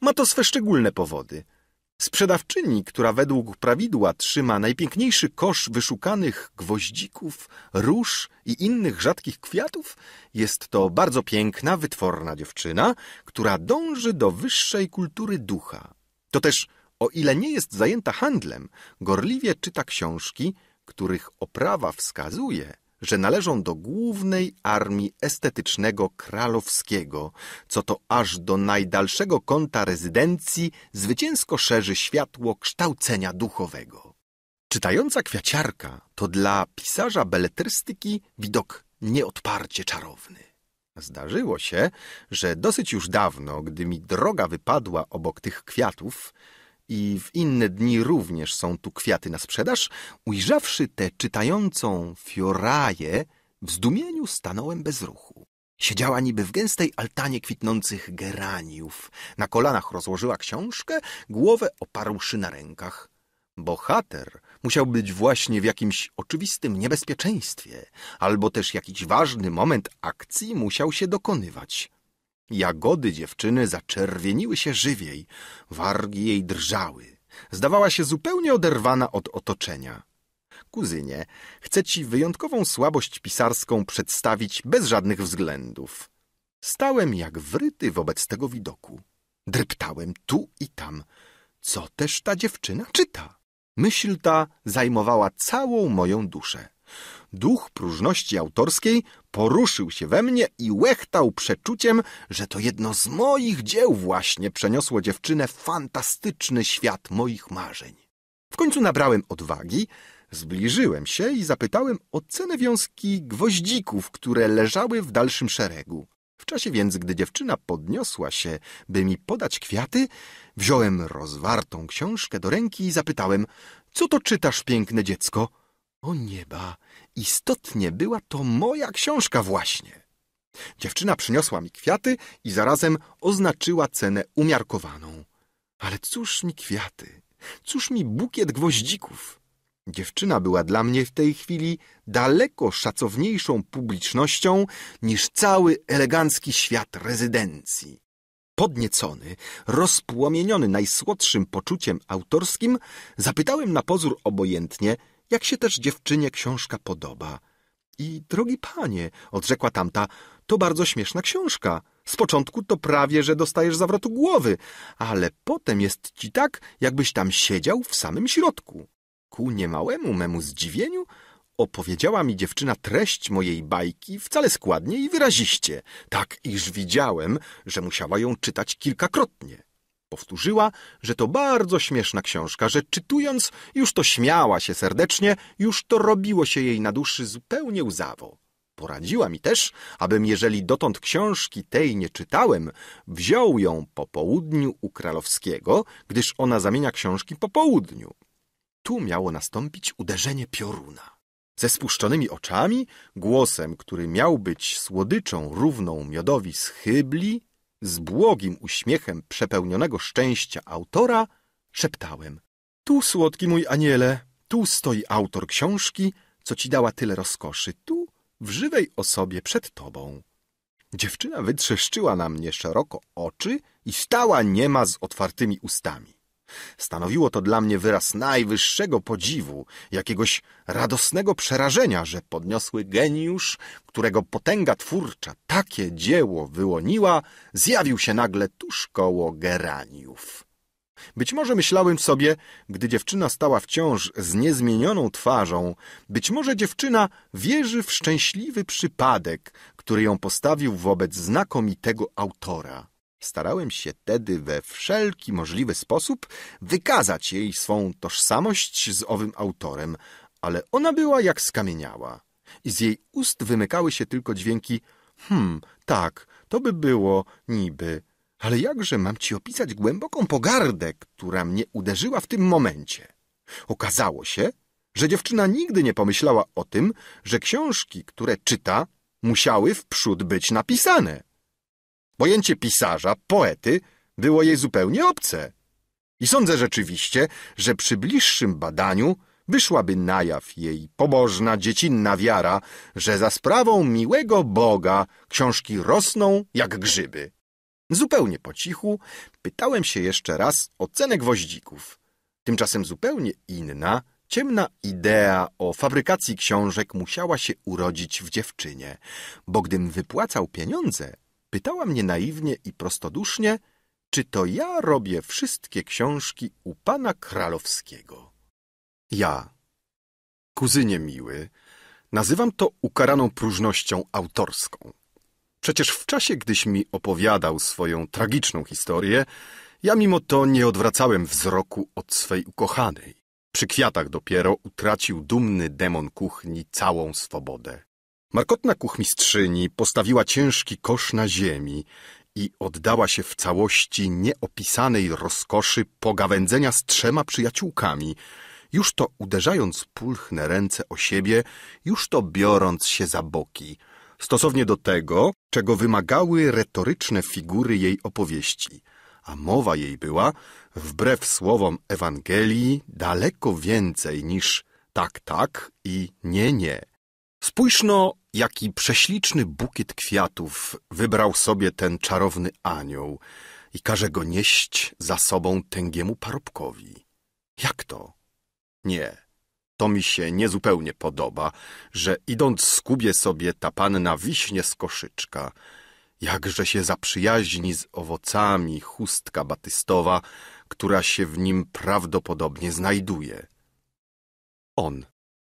Ma to swe szczególne powody – Sprzedawczyni, która według prawidła trzyma najpiękniejszy kosz wyszukanych gwoździków, róż i innych rzadkich kwiatów, jest to bardzo piękna, wytworna dziewczyna, która dąży do wyższej kultury ducha. To też, o ile nie jest zajęta handlem, gorliwie czyta książki, których oprawa wskazuje – że należą do głównej armii estetycznego kralowskiego, co to aż do najdalszego kąta rezydencji zwycięsko szerzy światło kształcenia duchowego. Czytająca kwiaciarka to dla pisarza beletrystyki widok nieodparcie czarowny. Zdarzyło się, że dosyć już dawno, gdy mi droga wypadła obok tych kwiatów, i w inne dni również są tu kwiaty na sprzedaż, ujrzawszy tę czytającą fioraję, w zdumieniu stanąłem bez ruchu. Siedziała niby w gęstej altanie kwitnących geraniów. Na kolanach rozłożyła książkę, głowę oparłszy na rękach. Bohater musiał być właśnie w jakimś oczywistym niebezpieczeństwie, albo też jakiś ważny moment akcji musiał się dokonywać. Jagody dziewczyny zaczerwieniły się żywiej, wargi jej drżały. Zdawała się zupełnie oderwana od otoczenia. Kuzynie, chcę ci wyjątkową słabość pisarską przedstawić bez żadnych względów. Stałem jak wryty wobec tego widoku. Dreptałem tu i tam. Co też ta dziewczyna czyta? Myśl ta zajmowała całą moją duszę. Duch próżności autorskiej poruszył się we mnie i łechtał przeczuciem, że to jedno z moich dzieł właśnie przeniosło dziewczynę w fantastyczny świat moich marzeń. W końcu nabrałem odwagi, zbliżyłem się i zapytałem o cenę wiązki gwoździków, które leżały w dalszym szeregu. W czasie więc, gdy dziewczyna podniosła się, by mi podać kwiaty, wziąłem rozwartą książkę do ręki i zapytałem – co to czytasz, piękne dziecko? – o nieba, istotnie była to moja książka właśnie. Dziewczyna przyniosła mi kwiaty i zarazem oznaczyła cenę umiarkowaną. Ale cóż mi kwiaty, cóż mi bukiet gwoździków. Dziewczyna była dla mnie w tej chwili daleko szacowniejszą publicznością niż cały elegancki świat rezydencji. Podniecony, rozpłomieniony najsłodszym poczuciem autorskim, zapytałem na pozór obojętnie – jak się też dziewczynie książka podoba. I drogi panie, odrzekła tamta, to bardzo śmieszna książka. Z początku to prawie, że dostajesz zawrotu głowy, ale potem jest ci tak, jakbyś tam siedział w samym środku. Ku niemałemu memu zdziwieniu opowiedziała mi dziewczyna treść mojej bajki wcale składnie i wyraziście, tak iż widziałem, że musiała ją czytać kilkakrotnie. Powtórzyła, że to bardzo śmieszna książka, że czytując już to śmiała się serdecznie, już to robiło się jej na duszy zupełnie łzawo. Poradziła mi też, abym, jeżeli dotąd książki tej nie czytałem, wziął ją po południu u Kralowskiego, gdyż ona zamienia książki po południu. Tu miało nastąpić uderzenie pioruna. Ze spuszczonymi oczami, głosem, który miał być słodyczą równą miodowi z chybli, z błogim uśmiechem przepełnionego szczęścia autora, szeptałem. Tu, słodki mój aniele, tu stoi autor książki, co ci dała tyle rozkoszy, tu, w żywej osobie przed tobą. Dziewczyna wytrzeszczyła na mnie szeroko oczy i stała niema z otwartymi ustami. Stanowiło to dla mnie wyraz najwyższego podziwu, jakiegoś radosnego przerażenia, że podniosły geniusz, którego potęga twórcza takie dzieło wyłoniła, zjawił się nagle tuż koło geraniów. Być może myślałem sobie, gdy dziewczyna stała wciąż z niezmienioną twarzą, być może dziewczyna wierzy w szczęśliwy przypadek, który ją postawił wobec znakomitego autora. Starałem się tedy we wszelki możliwy sposób wykazać jej swą tożsamość z owym autorem, ale ona była jak skamieniała. I z jej ust wymykały się tylko dźwięki hm, tak, to by było niby. Ale jakże mam ci opisać głęboką pogardę, która mnie uderzyła w tym momencie? Okazało się, że dziewczyna nigdy nie pomyślała o tym, że książki, które czyta, musiały wprzód być napisane. Pojęcie pisarza, poety było jej zupełnie obce. I sądzę rzeczywiście, że przy bliższym badaniu wyszłaby na jaw jej pobożna, dziecinna wiara, że za sprawą miłego Boga książki rosną jak grzyby. Zupełnie po cichu pytałem się jeszcze raz o cenę gwoździków. Tymczasem zupełnie inna, ciemna idea o fabrykacji książek musiała się urodzić w dziewczynie, bo gdym wypłacał pieniądze, Pytała mnie naiwnie i prostodusznie, czy to ja robię wszystkie książki u pana Kralowskiego. Ja, kuzynie miły, nazywam to ukaraną próżnością autorską. Przecież w czasie, gdyś mi opowiadał swoją tragiczną historię, ja mimo to nie odwracałem wzroku od swej ukochanej. Przy kwiatach dopiero utracił dumny demon kuchni całą swobodę. Markotna kuchmistrzyni postawiła ciężki kosz na ziemi i oddała się w całości nieopisanej rozkoszy pogawędzenia z trzema przyjaciółkami, już to uderzając pulchne ręce o siebie, już to biorąc się za boki, stosownie do tego, czego wymagały retoryczne figury jej opowieści. A mowa jej była, wbrew słowom Ewangelii, daleko więcej niż tak, tak i nie, nie. Spójrzno, jaki prześliczny bukiet kwiatów wybrał sobie ten czarowny anioł i każe go nieść za sobą tęgiemu parobkowi. Jak to? Nie, to mi się niezupełnie podoba, że idąc skubie sobie ta panna wiśnie z koszyczka, jakże się zaprzyjaźni z owocami chustka batystowa, która się w nim prawdopodobnie znajduje. On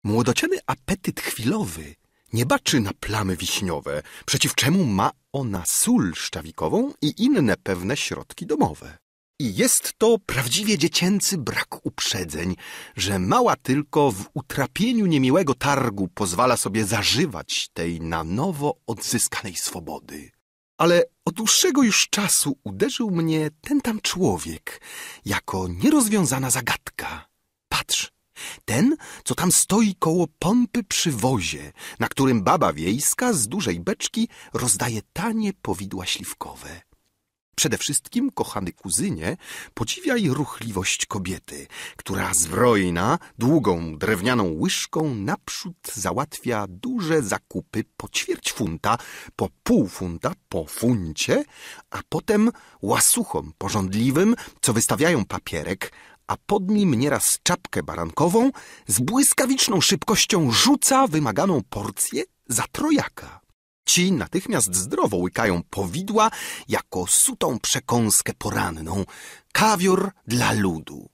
Młodociany apetyt chwilowy nie baczy na plamy wiśniowe, przeciw czemu ma ona sól szczawikową i inne pewne środki domowe. I jest to prawdziwie dziecięcy brak uprzedzeń, że mała tylko w utrapieniu niemiłego targu pozwala sobie zażywać tej na nowo odzyskanej swobody. Ale od dłuższego już czasu uderzył mnie ten tam człowiek jako nierozwiązana zagadka. Patrz, ten, co tam stoi koło pompy przy wozie, na którym baba wiejska z dużej beczki rozdaje tanie powidła śliwkowe. Przede wszystkim, kochany kuzynie, podziwiaj ruchliwość kobiety, która zbrojna, długą, drewnianą łyżką naprzód załatwia duże zakupy po ćwierć funta, po pół funta, po funcie, a potem łasuchom porządliwym, co wystawiają papierek, a pod nim nieraz czapkę barankową, z błyskawiczną szybkością rzuca wymaganą porcję za trojaka. Ci natychmiast zdrowo łykają powidła jako sutą przekąskę poranną, kawior dla ludu.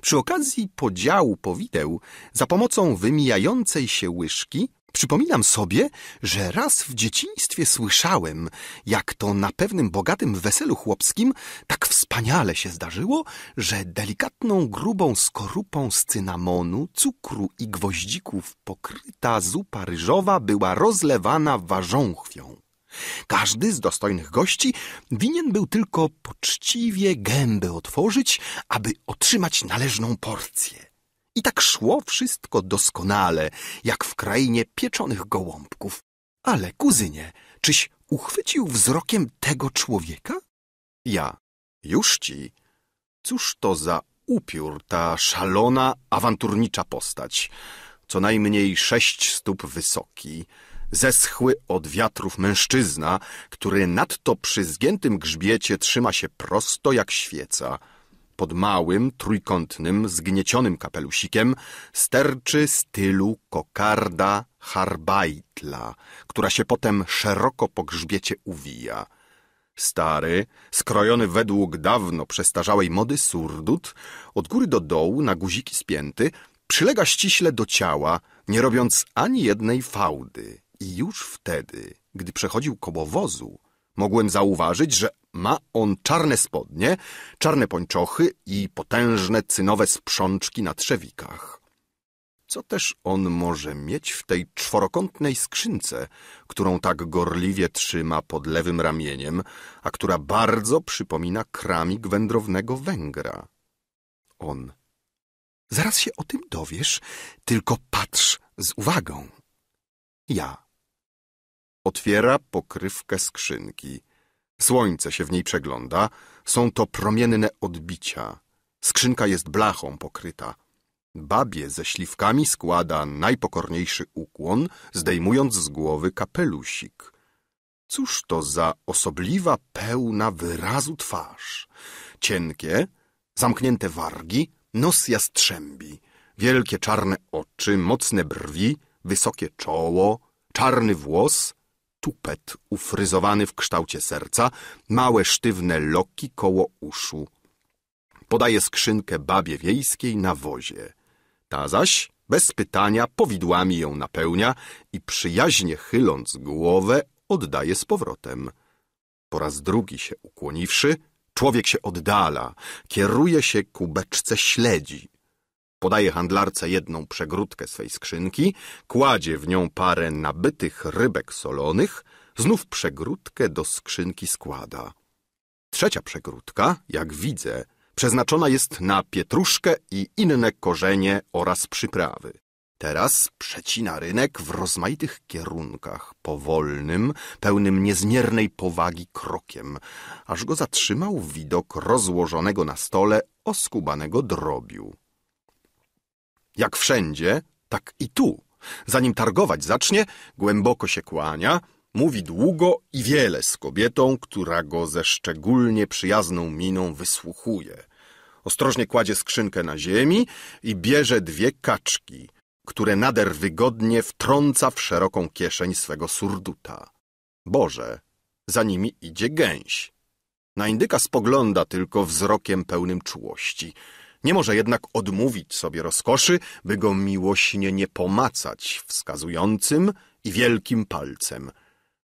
Przy okazji podziału powideł, za pomocą wymijającej się łyżki, Przypominam sobie, że raz w dzieciństwie słyszałem, jak to na pewnym bogatym weselu chłopskim tak wspaniale się zdarzyło, że delikatną, grubą skorupą z cynamonu, cukru i gwoździków pokryta zupa ryżowa była rozlewana warząchwią. Każdy z dostojnych gości winien był tylko poczciwie gęby otworzyć, aby otrzymać należną porcję. I tak szło wszystko doskonale, jak w krainie pieczonych gołąbków. Ale, kuzynie, czyś uchwycił wzrokiem tego człowieka? Ja. Już ci. Cóż to za upiór, ta szalona, awanturnicza postać. Co najmniej sześć stóp wysoki, zeschły od wiatrów mężczyzna, który nadto przy zgiętym grzbiecie trzyma się prosto jak świeca pod małym, trójkątnym, zgniecionym kapelusikiem sterczy stylu kokarda harbajtla, która się potem szeroko po grzbiecie uwija. Stary, skrojony według dawno przestarzałej mody surdut, od góry do dołu, na guziki spięty, przylega ściśle do ciała, nie robiąc ani jednej fałdy. I już wtedy, gdy przechodził koło wozu, mogłem zauważyć, że ma on czarne spodnie, czarne pończochy i potężne cynowe sprzączki na trzewikach. Co też on może mieć w tej czworokątnej skrzynce, którą tak gorliwie trzyma pod lewym ramieniem, a która bardzo przypomina kramik wędrownego Węgra? On. Zaraz się o tym dowiesz, tylko patrz z uwagą. Ja. Otwiera pokrywkę skrzynki. Słońce się w niej przegląda. Są to promienne odbicia. Skrzynka jest blachą pokryta. Babie ze śliwkami składa najpokorniejszy ukłon, zdejmując z głowy kapelusik. Cóż to za osobliwa, pełna wyrazu twarz. Cienkie, zamknięte wargi, nos jastrzębi, wielkie czarne oczy, mocne brwi, wysokie czoło, czarny włos, tupet ufryzowany w kształcie serca, małe sztywne loki koło uszu. Podaje skrzynkę babie wiejskiej na wozie. Ta zaś bez pytania powidłami ją napełnia i przyjaźnie chyląc głowę oddaje z powrotem. Po raz drugi się ukłoniwszy, człowiek się oddala, kieruje się ku beczce śledzi. Podaje handlarce jedną przegródkę swej skrzynki, kładzie w nią parę nabytych rybek solonych, znów przegródkę do skrzynki składa. Trzecia przegródka, jak widzę, przeznaczona jest na pietruszkę i inne korzenie oraz przyprawy. Teraz przecina rynek w rozmaitych kierunkach, powolnym, pełnym niezmiernej powagi krokiem, aż go zatrzymał widok rozłożonego na stole oskubanego drobiu. Jak wszędzie, tak i tu. Zanim targować zacznie, głęboko się kłania, mówi długo i wiele z kobietą, która go ze szczególnie przyjazną miną wysłuchuje. Ostrożnie kładzie skrzynkę na ziemi i bierze dwie kaczki, które nader wygodnie wtrąca w szeroką kieszeń swego surduta. Boże, za nimi idzie gęś. Na indyka spogląda tylko wzrokiem pełnym czułości – nie może jednak odmówić sobie rozkoszy, by go miłośnie nie pomacać wskazującym i wielkim palcem.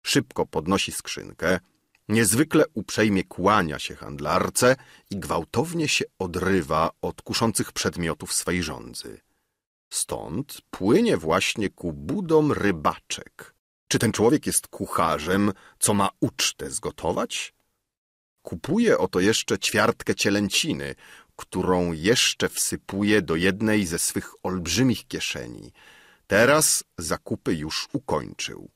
Szybko podnosi skrzynkę, niezwykle uprzejmie kłania się handlarce i gwałtownie się odrywa od kuszących przedmiotów swej rządzy. Stąd płynie właśnie ku budom rybaczek. Czy ten człowiek jest kucharzem, co ma ucztę zgotować? Kupuje oto jeszcze ćwiartkę cielęciny, którą jeszcze wsypuje do jednej ze swych olbrzymich kieszeni. Teraz zakupy już ukończył.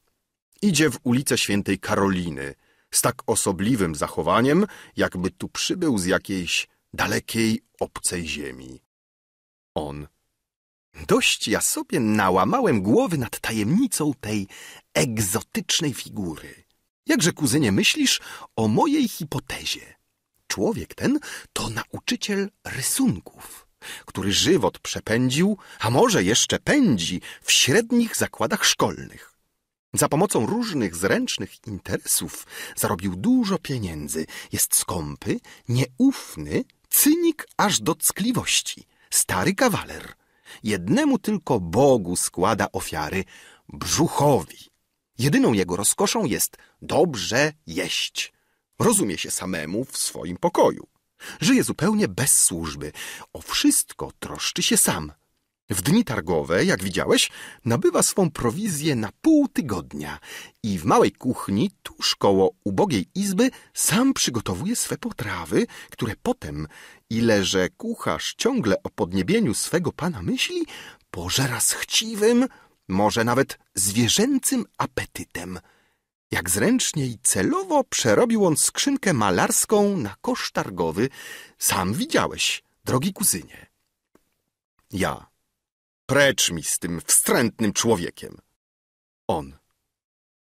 Idzie w ulicę Świętej Karoliny z tak osobliwym zachowaniem, jakby tu przybył z jakiejś dalekiej, obcej ziemi. On. Dość ja sobie nałamałem głowy nad tajemnicą tej egzotycznej figury. Jakże, kuzynie, myślisz o mojej hipotezie? Człowiek ten to nauczyciel rysunków, który żywot przepędził, a może jeszcze pędzi w średnich zakładach szkolnych. Za pomocą różnych zręcznych interesów zarobił dużo pieniędzy. Jest skąpy, nieufny, cynik aż do ckliwości. Stary kawaler. Jednemu tylko Bogu składa ofiary brzuchowi. Jedyną jego rozkoszą jest dobrze jeść. Rozumie się samemu w swoim pokoju. Żyje zupełnie bez służby. O wszystko troszczy się sam. W dni targowe, jak widziałeś, nabywa swą prowizję na pół tygodnia i w małej kuchni, tuż koło ubogiej izby, sam przygotowuje swe potrawy, które potem, ile że kucharz ciągle o podniebieniu swego pana myśli, pożera z chciwym, może nawet zwierzęcym apetytem – jak zręcznie i celowo przerobił on skrzynkę malarską na kosz targowy. Sam widziałeś, drogi kuzynie. Ja. Precz mi z tym wstrętnym człowiekiem. On.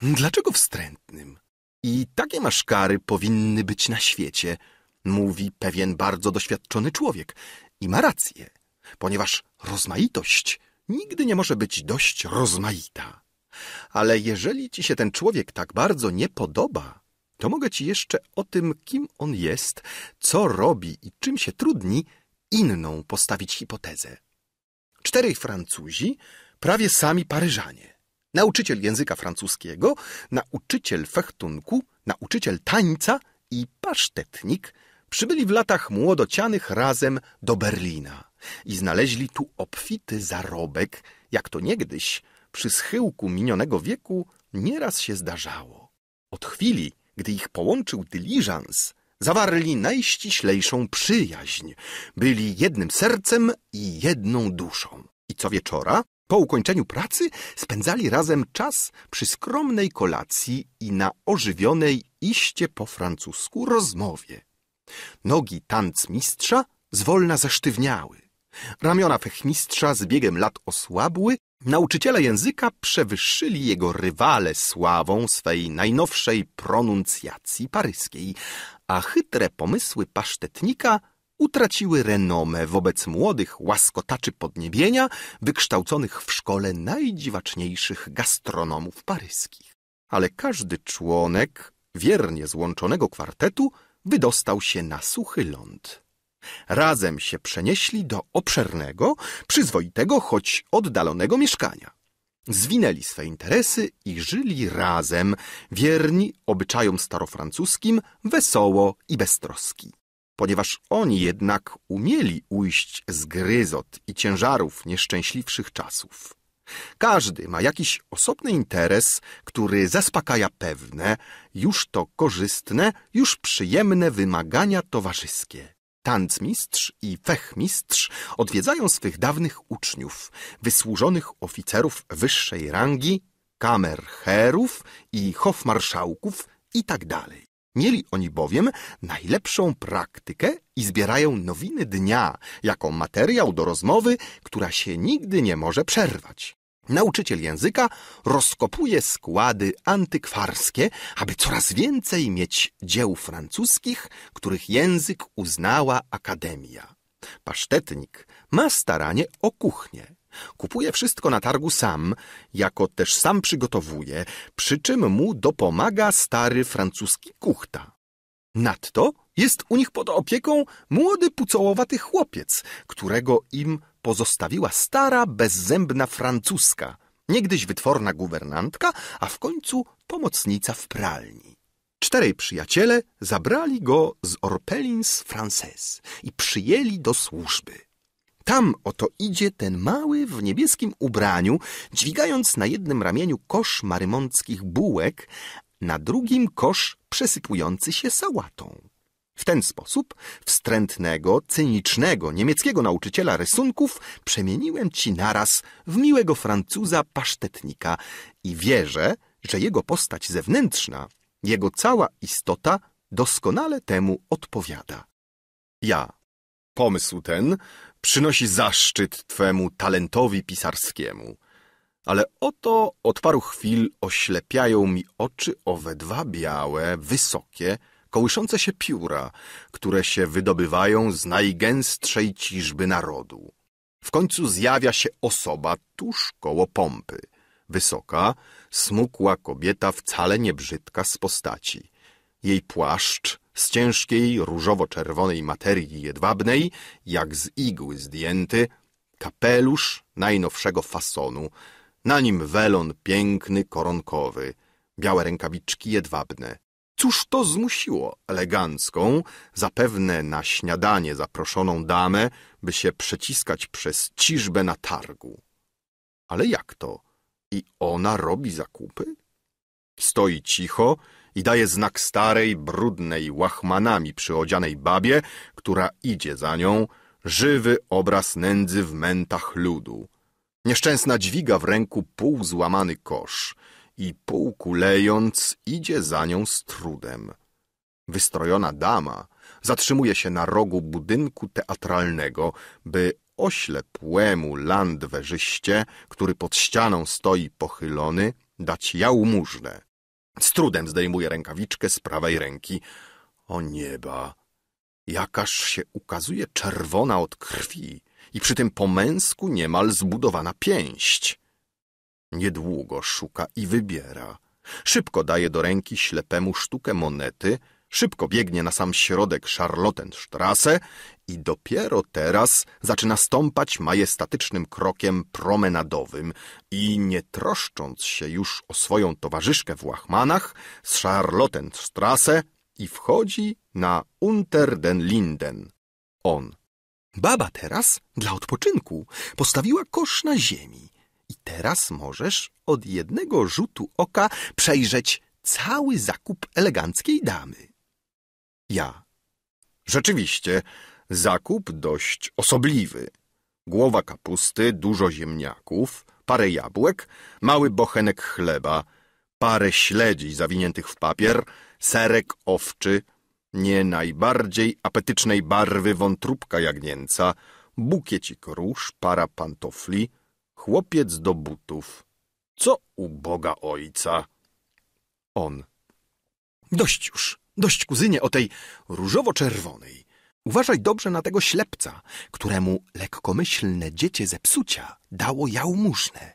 Dlaczego wstrętnym? I takie masz kary powinny być na świecie, mówi pewien bardzo doświadczony człowiek. I ma rację, ponieważ rozmaitość nigdy nie może być dość rozmaita ale jeżeli ci się ten człowiek tak bardzo nie podoba, to mogę ci jeszcze o tym, kim on jest, co robi i czym się trudni, inną postawić hipotezę. Czterej Francuzi, prawie sami Paryżanie. Nauczyciel języka francuskiego, nauczyciel fechtunku, nauczyciel tańca i pasztetnik przybyli w latach młodocianych razem do Berlina i znaleźli tu obfity zarobek, jak to niegdyś przy schyłku minionego wieku nieraz się zdarzało. Od chwili, gdy ich połączył dyliżans, zawarli najściślejszą przyjaźń. Byli jednym sercem i jedną duszą. I co wieczora, po ukończeniu pracy, spędzali razem czas przy skromnej kolacji i na ożywionej iście po francusku rozmowie. Nogi tancmistrza zwolna zasztywniały. Ramiona fechmistrza z biegiem lat osłabły Nauczyciele języka przewyższyli jego rywale sławą swej najnowszej pronuncjacji paryskiej, a chytre pomysły pasztetnika utraciły renomę wobec młodych łaskotaczy podniebienia wykształconych w szkole najdziwaczniejszych gastronomów paryskich. Ale każdy członek wiernie złączonego kwartetu wydostał się na suchy ląd. Razem się przenieśli do obszernego, przyzwoitego, choć oddalonego mieszkania. Zwinęli swe interesy i żyli razem, wierni obyczajom starofrancuskim, wesoło i bez troski. Ponieważ oni jednak umieli ujść z gryzot i ciężarów nieszczęśliwszych czasów. Każdy ma jakiś osobny interes, który zaspokaja pewne, już to korzystne, już przyjemne wymagania towarzyskie tancmistrz i fechmistrz odwiedzają swych dawnych uczniów, wysłużonych oficerów wyższej rangi, kamerherów i hofmarszałków itd. Tak Mieli oni bowiem najlepszą praktykę i zbierają nowiny dnia jako materiał do rozmowy, która się nigdy nie może przerwać. Nauczyciel języka rozkopuje składy antykwarskie, aby coraz więcej mieć dzieł francuskich, których język uznała akademia. Pasztetnik ma staranie o kuchnię. Kupuje wszystko na targu sam, jako też sam przygotowuje, przy czym mu dopomaga stary francuski kuchta. Nadto jest u nich pod opieką młody pucołowaty chłopiec, którego im pozostawiła stara, bezzębna francuska, niegdyś wytworna guwernantka, a w końcu pomocnica w pralni. Czterej przyjaciele zabrali go z Orpelins Frances i przyjęli do służby. Tam oto idzie ten mały w niebieskim ubraniu, dźwigając na jednym ramieniu kosz marymąckich bułek, na drugim kosz przesypujący się sałatą. W ten sposób wstrętnego, cynicznego niemieckiego nauczyciela rysunków przemieniłem ci naraz w miłego Francuza pasztetnika i wierzę, że jego postać zewnętrzna, jego cała istota doskonale temu odpowiada. Ja. Pomysł ten przynosi zaszczyt twemu talentowi pisarskiemu. Ale oto od paru chwil oślepiają mi oczy owe dwa białe, wysokie, kołyszące się pióra, które się wydobywają z najgęstszej ciżby narodu. W końcu zjawia się osoba tuż koło pompy. Wysoka, smukła kobieta wcale nie brzydka z postaci. Jej płaszcz z ciężkiej, różowo-czerwonej materii jedwabnej, jak z igły zdjęty, kapelusz najnowszego fasonu, na nim welon piękny, koronkowy, białe rękawiczki jedwabne, Cóż to zmusiło elegancką, zapewne na śniadanie zaproszoną damę, by się przeciskać przez ciżbę na targu? Ale jak to? I ona robi zakupy? Stoi cicho i daje znak starej, brudnej, łachmanami przyodzianej babie, która idzie za nią, żywy obraz nędzy w mętach ludu. Nieszczęsna dźwiga w ręku półzłamany kosz i półkulejąc idzie za nią z trudem. Wystrojona dama zatrzymuje się na rogu budynku teatralnego, by oślepłemu landwerzyście, który pod ścianą stoi pochylony, dać jałmużnę. Z trudem zdejmuje rękawiczkę z prawej ręki. O nieba! Jakaż się ukazuje czerwona od krwi i przy tym po męsku niemal zbudowana pięść. Niedługo szuka i wybiera. Szybko daje do ręki ślepemu sztukę monety, szybko biegnie na sam środek Charlottenstrasse i dopiero teraz zaczyna stąpać majestatycznym krokiem promenadowym i nie troszcząc się już o swoją towarzyszkę w łachmanach z Charlottenstrasse i wchodzi na Unter den Linden. On. Baba teraz, dla odpoczynku, postawiła kosz na ziemi i teraz możesz od jednego rzutu oka przejrzeć cały zakup eleganckiej damy. Ja. Rzeczywiście, zakup dość osobliwy. Głowa kapusty, dużo ziemniaków, parę jabłek, mały bochenek chleba, parę śledzi zawiniętych w papier, serek owczy, nie najbardziej apetycznej barwy wątróbka jagnięca, bukiecik róż, para pantofli, chłopiec do butów. Co u Boga Ojca? On. Dość już, dość kuzynie o tej różowo-czerwonej. Uważaj dobrze na tego ślepca, któremu lekkomyślne dziecię zepsucia dało jałmużnę.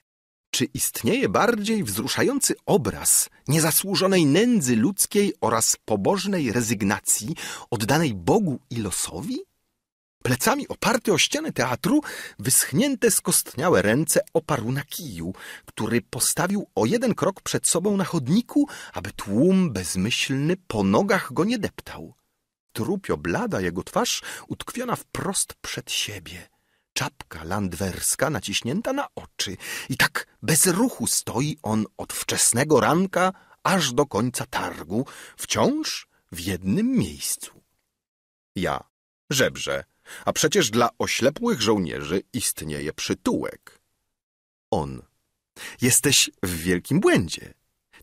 Czy istnieje bardziej wzruszający obraz niezasłużonej nędzy ludzkiej oraz pobożnej rezygnacji oddanej Bogu i losowi? Plecami oparty o ścianę teatru, wyschnięte skostniałe ręce oparł na kiju, który postawił o jeden krok przed sobą na chodniku, aby tłum bezmyślny po nogach go nie deptał. Trupio blada jego twarz utkwiona wprost przed siebie. Czapka landwerska naciśnięta na oczy. I tak bez ruchu stoi on od wczesnego ranka aż do końca targu, wciąż w jednym miejscu. Ja żebrze a przecież dla oślepłych żołnierzy istnieje przytułek. On. Jesteś w wielkim błędzie.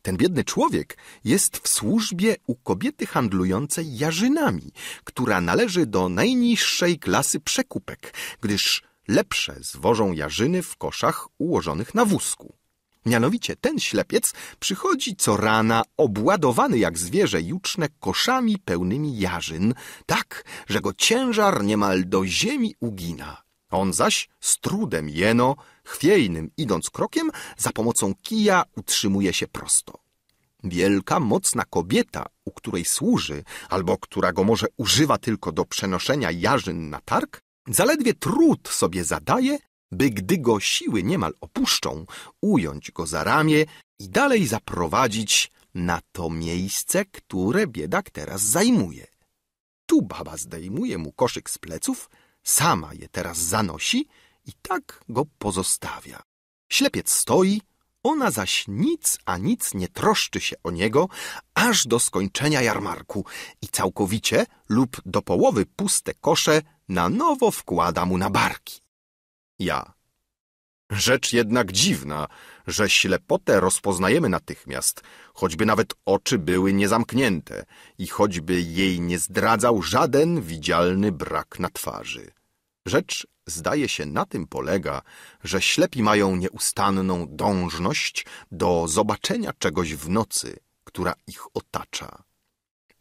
Ten biedny człowiek jest w służbie u kobiety handlującej jarzynami, która należy do najniższej klasy przekupek, gdyż lepsze zwożą jarzyny w koszach ułożonych na wózku. Mianowicie ten ślepiec przychodzi co rana obładowany jak zwierzę juczne koszami pełnymi jarzyn, tak, że go ciężar niemal do ziemi ugina. On zaś z trudem jeno, chwiejnym idąc krokiem, za pomocą kija utrzymuje się prosto. Wielka, mocna kobieta, u której służy, albo która go może używa tylko do przenoszenia jarzyn na targ, zaledwie trud sobie zadaje, by gdy go siły niemal opuszczą, ująć go za ramię i dalej zaprowadzić na to miejsce, które biedak teraz zajmuje. Tu baba zdejmuje mu koszyk z pleców, sama je teraz zanosi i tak go pozostawia. Ślepiec stoi, ona zaś nic a nic nie troszczy się o niego aż do skończenia jarmarku i całkowicie lub do połowy puste kosze na nowo wkłada mu na barki ja. Rzecz jednak dziwna, że ślepotę rozpoznajemy natychmiast, choćby nawet oczy były niezamknięte i choćby jej nie zdradzał żaden widzialny brak na twarzy. Rzecz, zdaje się, na tym polega, że ślepi mają nieustanną dążność do zobaczenia czegoś w nocy, która ich otacza.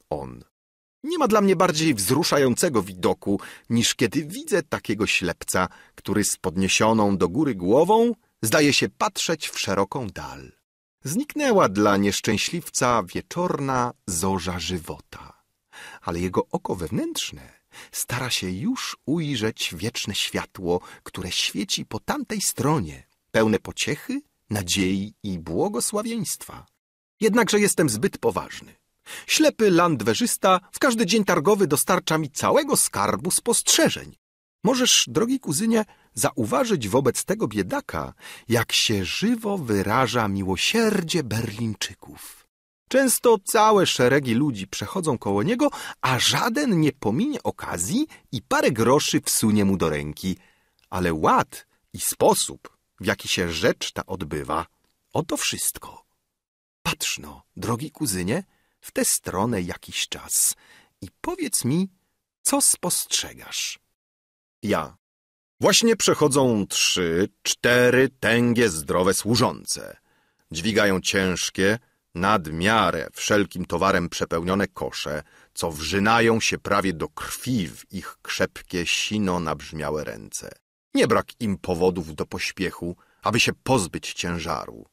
On nie ma dla mnie bardziej wzruszającego widoku, niż kiedy widzę takiego ślepca, który z podniesioną do góry głową zdaje się patrzeć w szeroką dal. Zniknęła dla nieszczęśliwca wieczorna zorza żywota, ale jego oko wewnętrzne stara się już ujrzeć wieczne światło, które świeci po tamtej stronie, pełne pociechy, nadziei i błogosławieństwa. Jednakże jestem zbyt poważny. Ślepy landwerzysta w każdy dzień targowy dostarcza mi całego skarbu spostrzeżeń. Możesz, drogi kuzynie, zauważyć wobec tego biedaka, jak się żywo wyraża miłosierdzie Berlińczyków. Często całe szeregi ludzi przechodzą koło niego, a żaden nie pominie okazji i parę groszy wsunie mu do ręki. Ale ład i sposób, w jaki się rzecz ta odbywa, oto wszystko. Patrzno, drogi kuzynie, w tę stronę jakiś czas i powiedz mi, co spostrzegasz. Ja. Właśnie przechodzą trzy, cztery tęgie, zdrowe służące. Dźwigają ciężkie, nadmiarę wszelkim towarem przepełnione kosze, co wrzynają się prawie do krwi w ich krzepkie, sino nabrzmiałe ręce. Nie brak im powodów do pośpiechu, aby się pozbyć ciężaru.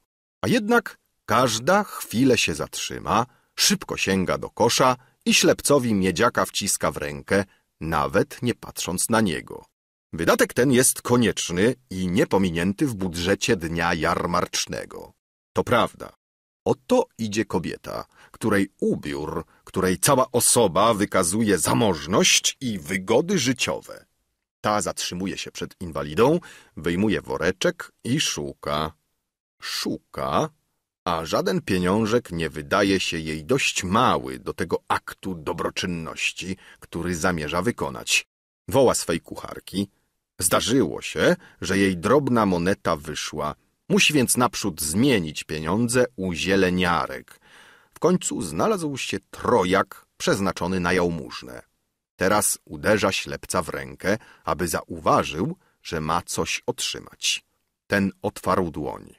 A jednak każda chwilę się zatrzyma, szybko sięga do kosza i ślepcowi miedziaka wciska w rękę, nawet nie patrząc na niego. Wydatek ten jest konieczny i niepominięty w budżecie dnia jarmarcznego. To prawda. Oto idzie kobieta, której ubiór, której cała osoba wykazuje zamożność i wygody życiowe. Ta zatrzymuje się przed inwalidą, wyjmuje woreczek i szuka. Szuka a żaden pieniążek nie wydaje się jej dość mały do tego aktu dobroczynności, który zamierza wykonać. Woła swej kucharki. Zdarzyło się, że jej drobna moneta wyszła. Musi więc naprzód zmienić pieniądze u zieleniarek. W końcu znalazł się trojak przeznaczony na jałmużnę. Teraz uderza ślepca w rękę, aby zauważył, że ma coś otrzymać. Ten otwarł dłoń.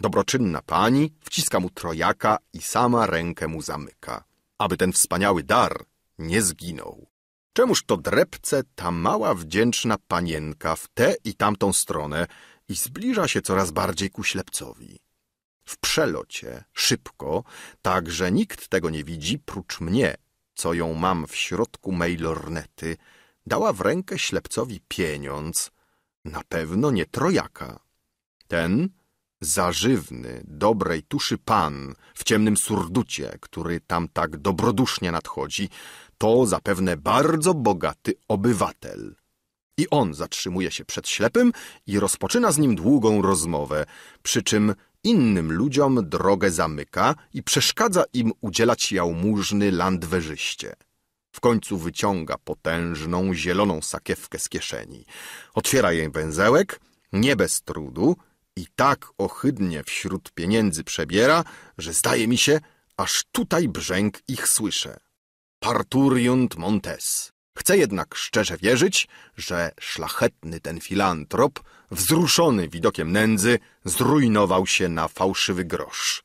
Dobroczynna pani wciska mu trojaka i sama rękę mu zamyka, aby ten wspaniały dar nie zginął. Czemuż to drepce ta mała wdzięczna panienka w tę i tamtą stronę i zbliża się coraz bardziej ku ślepcowi. W przelocie, szybko, tak, że nikt tego nie widzi prócz mnie, co ją mam w środku mej lornety, dała w rękę ślepcowi pieniądz, na pewno nie trojaka. Ten zażywny, dobrej tuszy pan w ciemnym surducie, który tam tak dobrodusznie nadchodzi, to zapewne bardzo bogaty obywatel. I on zatrzymuje się przed ślepym i rozpoczyna z nim długą rozmowę, przy czym innym ludziom drogę zamyka i przeszkadza im udzielać jałmużny landwerzyście. W końcu wyciąga potężną, zieloną sakiewkę z kieszeni. Otwiera jej węzełek, nie bez trudu, i tak ohydnie wśród pieniędzy przebiera, że zdaje mi się, aż tutaj brzęk ich słyszę. Parturiunt Montes. Chcę jednak szczerze wierzyć, że szlachetny ten filantrop, wzruszony widokiem nędzy, zrujnował się na fałszywy grosz.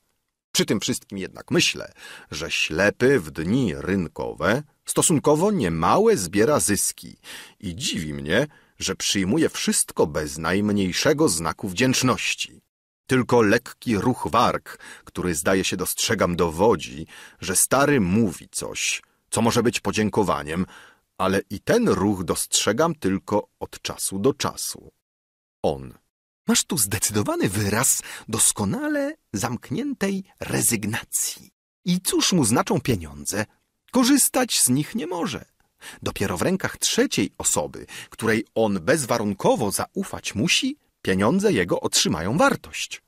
Przy tym wszystkim jednak myślę, że ślepy w dni rynkowe stosunkowo niemałe zbiera zyski i dziwi mnie, że przyjmuje wszystko bez najmniejszego znaku wdzięczności. Tylko lekki ruch warg, który zdaje się dostrzegam, dowodzi, że stary mówi coś, co może być podziękowaniem, ale i ten ruch dostrzegam tylko od czasu do czasu. On. Masz tu zdecydowany wyraz doskonale zamkniętej rezygnacji. I cóż mu znaczą pieniądze? Korzystać z nich nie może. Dopiero w rękach trzeciej osoby, której on bezwarunkowo zaufać musi, pieniądze jego otrzymają wartość.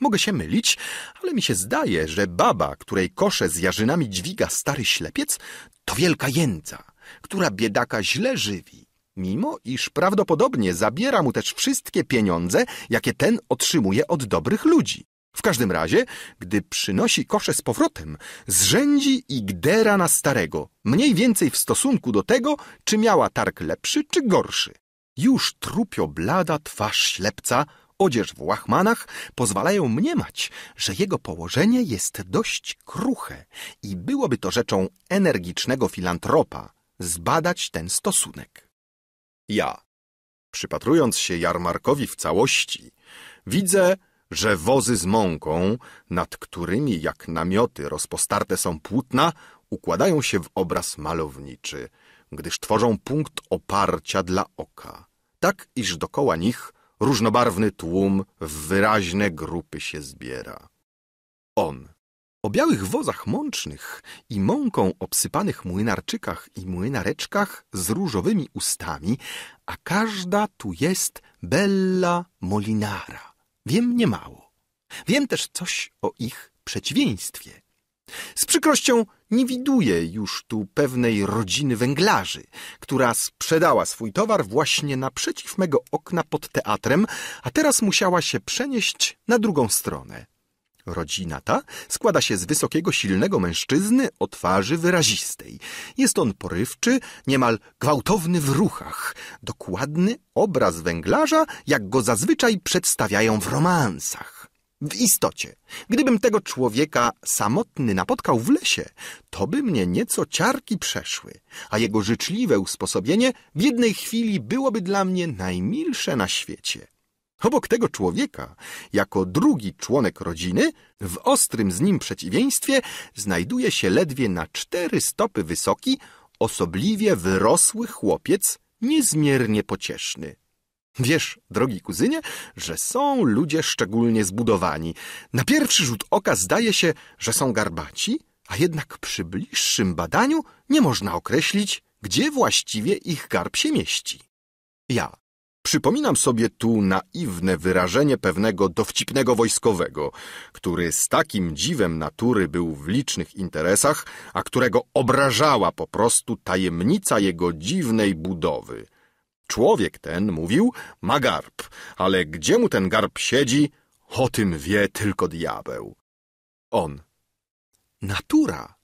Mogę się mylić, ale mi się zdaje, że baba, której kosze z jarzynami dźwiga stary ślepiec, to wielka jęca, która biedaka źle żywi, mimo iż prawdopodobnie zabiera mu też wszystkie pieniądze, jakie ten otrzymuje od dobrych ludzi. W każdym razie, gdy przynosi kosze z powrotem, zrzędzi i gdera na starego, mniej więcej w stosunku do tego, czy miała targ lepszy czy gorszy. Już trupio blada twarz ślepca, odzież w łachmanach pozwalają mniemać, że jego położenie jest dość kruche i byłoby to rzeczą energicznego filantropa zbadać ten stosunek. Ja, przypatrując się jarmarkowi w całości, widzę, że wozy z mąką, nad którymi jak namioty rozpostarte są płótna, układają się w obraz malowniczy, gdyż tworzą punkt oparcia dla oka, tak iż dokoła nich różnobarwny tłum w wyraźne grupy się zbiera. On. O białych wozach mącznych i mąką obsypanych młynarczykach i młynareczkach z różowymi ustami, a każda tu jest bella molinara. Wiem niemało. Wiem też coś o ich przeciwieństwie. Z przykrością nie widuję już tu pewnej rodziny węglarzy, która sprzedała swój towar właśnie naprzeciw mego okna pod teatrem, a teraz musiała się przenieść na drugą stronę. Rodzina ta składa się z wysokiego, silnego mężczyzny o twarzy wyrazistej. Jest on porywczy, niemal gwałtowny w ruchach. Dokładny obraz węglarza, jak go zazwyczaj przedstawiają w romansach. W istocie, gdybym tego człowieka samotny napotkał w lesie, to by mnie nieco ciarki przeszły, a jego życzliwe usposobienie w jednej chwili byłoby dla mnie najmilsze na świecie. Obok tego człowieka, jako drugi członek rodziny, w ostrym z nim przeciwieństwie, znajduje się ledwie na cztery stopy wysoki, osobliwie wyrosły chłopiec, niezmiernie pocieszny. Wiesz, drogi kuzynie, że są ludzie szczególnie zbudowani. Na pierwszy rzut oka zdaje się, że są garbaci, a jednak przy bliższym badaniu nie można określić, gdzie właściwie ich garb się mieści. Ja, Przypominam sobie tu naiwne wyrażenie pewnego dowcipnego wojskowego, który z takim dziwem natury był w licznych interesach, a którego obrażała po prostu tajemnica jego dziwnej budowy. Człowiek ten, mówił, ma garb, ale gdzie mu ten garb siedzi, o tym wie tylko diabeł. On. Natura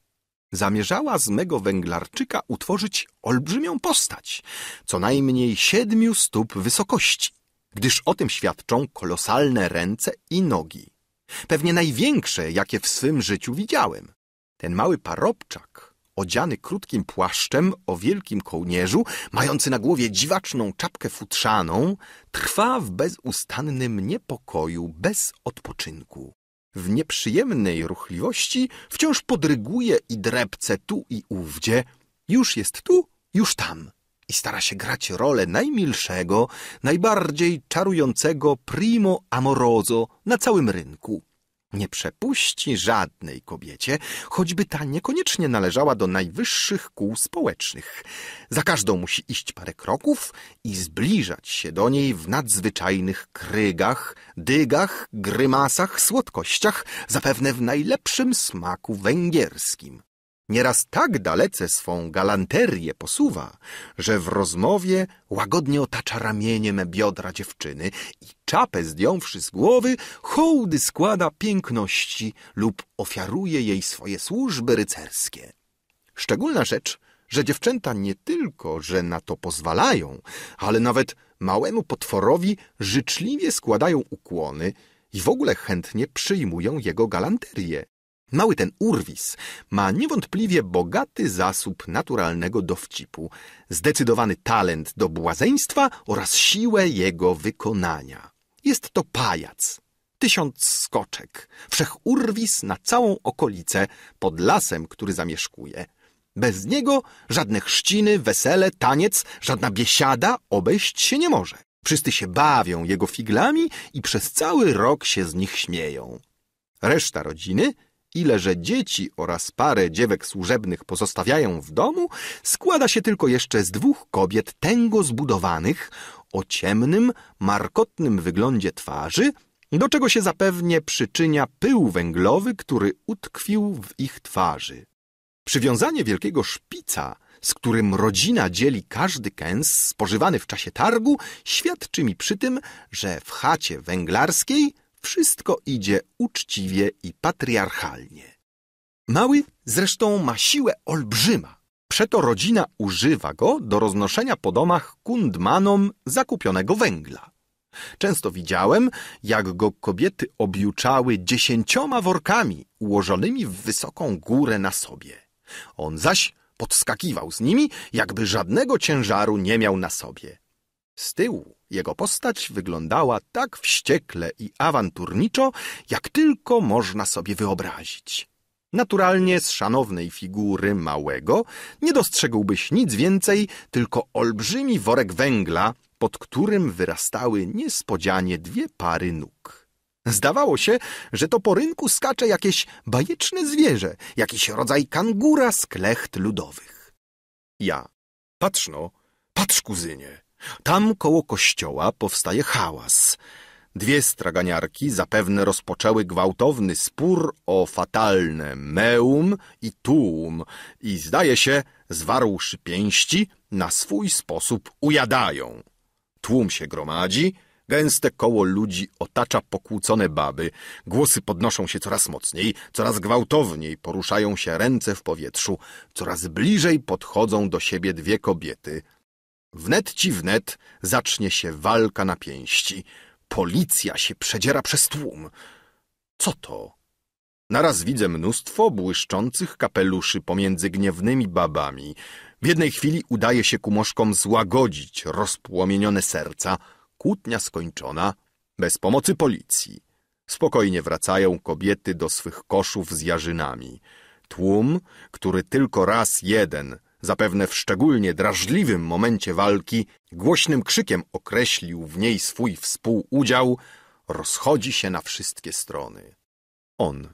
zamierzała z mego węglarczyka utworzyć olbrzymią postać, co najmniej siedmiu stóp wysokości, gdyż o tym świadczą kolosalne ręce i nogi. Pewnie największe, jakie w swym życiu widziałem. Ten mały parobczak, odziany krótkim płaszczem o wielkim kołnierzu, mający na głowie dziwaczną czapkę futrzaną, trwa w bezustannym niepokoju, bez odpoczynku w nieprzyjemnej ruchliwości wciąż podryguje i drepce tu i ówdzie. Już jest tu, już tam. I stara się grać rolę najmilszego, najbardziej czarującego primo amoroso na całym rynku. Nie przepuści żadnej kobiecie, choćby ta niekoniecznie należała do najwyższych kół społecznych. Za każdą musi iść parę kroków i zbliżać się do niej w nadzwyczajnych krygach, dygach, grymasach, słodkościach, zapewne w najlepszym smaku węgierskim nieraz tak dalece swą galanterię posuwa, że w rozmowie łagodnie otacza ramieniem biodra dziewczyny i czapę zdjąwszy z głowy, hołdy składa piękności lub ofiaruje jej swoje służby rycerskie. Szczególna rzecz, że dziewczęta nie tylko, że na to pozwalają, ale nawet małemu potworowi życzliwie składają ukłony i w ogóle chętnie przyjmują jego galanterię, Mały ten urwis ma niewątpliwie bogaty zasób naturalnego dowcipu, zdecydowany talent do błazeństwa oraz siłę jego wykonania. Jest to pajac, tysiąc skoczek, wszechurwis na całą okolicę pod lasem, który zamieszkuje. Bez niego żadne chrzciny, wesele, taniec, żadna biesiada obejść się nie może. Wszyscy się bawią jego figlami i przez cały rok się z nich śmieją. Reszta rodziny – ile że dzieci oraz parę dziewek służebnych pozostawiają w domu, składa się tylko jeszcze z dwóch kobiet tęgo zbudowanych, o ciemnym, markotnym wyglądzie twarzy, do czego się zapewnie przyczynia pył węglowy, który utkwił w ich twarzy. Przywiązanie wielkiego szpica, z którym rodzina dzieli każdy kęs spożywany w czasie targu, świadczy mi przy tym, że w chacie węglarskiej – wszystko idzie uczciwie i patriarchalnie. Mały zresztą ma siłę olbrzyma. Przeto rodzina używa go do roznoszenia po domach kundmanom zakupionego węgla. Często widziałem, jak go kobiety objuczały dziesięcioma workami ułożonymi w wysoką górę na sobie. On zaś podskakiwał z nimi, jakby żadnego ciężaru nie miał na sobie. Z tyłu jego postać wyglądała tak wściekle i awanturniczo, jak tylko można sobie wyobrazić. Naturalnie z szanownej figury małego nie dostrzegłbyś nic więcej, tylko olbrzymi worek węgla, pod którym wyrastały niespodzianie dwie pary nóg. Zdawało się, że to po rynku skacze jakieś bajeczne zwierzę, jakiś rodzaj kangura z klecht ludowych. Ja. no, patrz kuzynie, tam koło kościoła powstaje hałas. Dwie straganiarki zapewne rozpoczęły gwałtowny spór o fatalne meum i tuum i zdaje się, zwarłszy pięści, na swój sposób ujadają. Tłum się gromadzi, gęste koło ludzi otacza pokłócone baby, głosy podnoszą się coraz mocniej, coraz gwałtowniej poruszają się ręce w powietrzu, coraz bliżej podchodzą do siebie dwie kobiety – Wnet ci wnet zacznie się walka na pięści. Policja się przedziera przez tłum. Co to? Naraz widzę mnóstwo błyszczących kapeluszy pomiędzy gniewnymi babami. W jednej chwili udaje się kumoszkom złagodzić rozpłomienione serca. Kłótnia skończona, bez pomocy policji. Spokojnie wracają kobiety do swych koszów z jarzynami. Tłum, który tylko raz jeden zapewne w szczególnie drażliwym momencie walki, głośnym krzykiem określił w niej swój współudział, rozchodzi się na wszystkie strony. On.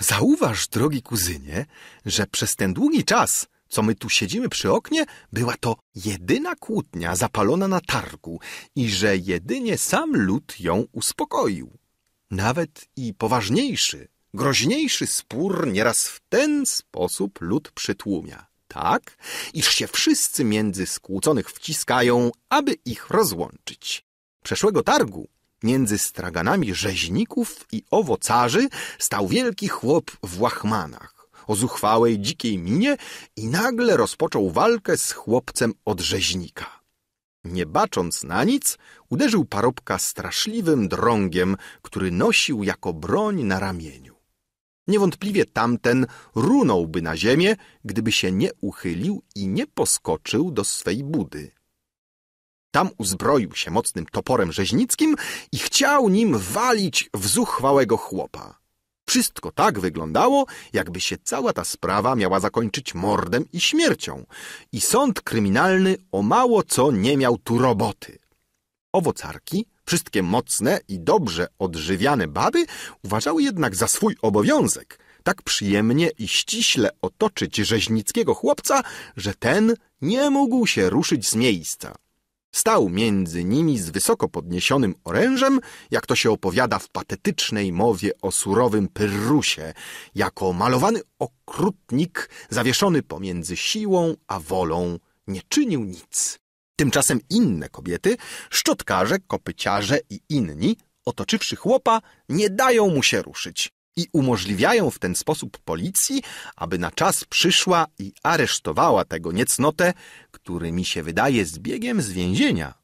Zauważ, drogi kuzynie, że przez ten długi czas, co my tu siedzimy przy oknie, była to jedyna kłótnia zapalona na targu i że jedynie sam lud ją uspokoił. Nawet i poważniejszy, groźniejszy spór nieraz w ten sposób lud przytłumia tak, iż się wszyscy między skłóconych wciskają, aby ich rozłączyć. Przeszłego targu między straganami rzeźników i owocarzy stał wielki chłop w łachmanach, o zuchwałej dzikiej minie i nagle rozpoczął walkę z chłopcem od rzeźnika. Nie bacząc na nic, uderzył parobka straszliwym drągiem, który nosił jako broń na ramieniu. Niewątpliwie tamten runąłby na ziemię, gdyby się nie uchylił i nie poskoczył do swej budy. Tam uzbroił się mocnym toporem rzeźnickim i chciał nim walić w zuchwałego chłopa. Wszystko tak wyglądało, jakby się cała ta sprawa miała zakończyć mordem i śmiercią i sąd kryminalny o mało co nie miał tu roboty. Owocarki Wszystkie mocne i dobrze odżywiane baby uważały jednak za swój obowiązek tak przyjemnie i ściśle otoczyć rzeźnickiego chłopca, że ten nie mógł się ruszyć z miejsca. Stał między nimi z wysoko podniesionym orężem, jak to się opowiada w patetycznej mowie o surowym Pyrrusie, jako malowany okrutnik zawieszony pomiędzy siłą a wolą, nie czynił nic. Tymczasem inne kobiety, szczotkarze, kopyciarze i inni, otoczywszy chłopa, nie dają mu się ruszyć i umożliwiają w ten sposób policji, aby na czas przyszła i aresztowała tego niecnotę, który mi się wydaje zbiegiem z więzienia.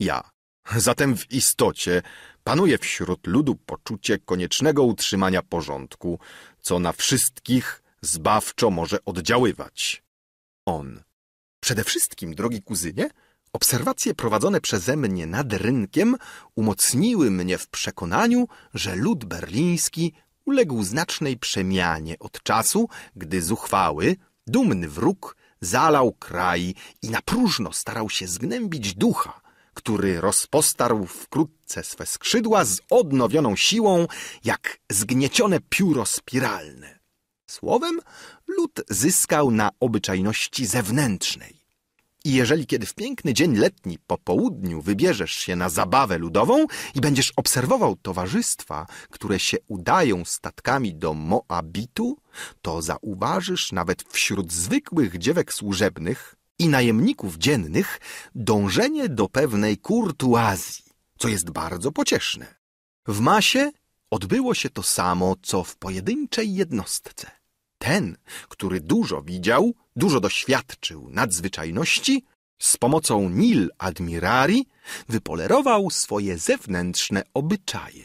Ja. Zatem w istocie panuje wśród ludu poczucie koniecznego utrzymania porządku, co na wszystkich zbawczo może oddziaływać. On. Przede wszystkim, drogi kuzynie, obserwacje prowadzone przeze mnie nad rynkiem umocniły mnie w przekonaniu, że lud berliński uległ znacznej przemianie od czasu, gdy zuchwały, dumny wróg zalał kraj i na próżno starał się zgnębić ducha, który rozpostarł wkrótce swe skrzydła z odnowioną siłą, jak zgniecione pióro spiralne. Słowem, lud zyskał na obyczajności zewnętrznej. I jeżeli kiedy w piękny dzień letni po południu wybierzesz się na zabawę ludową i będziesz obserwował towarzystwa, które się udają statkami do Moabitu, to zauważysz nawet wśród zwykłych dziewek służebnych i najemników dziennych dążenie do pewnej kurtuazji, co jest bardzo pocieszne. W masie odbyło się to samo, co w pojedynczej jednostce ten, który dużo widział, dużo doświadczył nadzwyczajności, z pomocą Nil Admirari wypolerował swoje zewnętrzne obyczaje.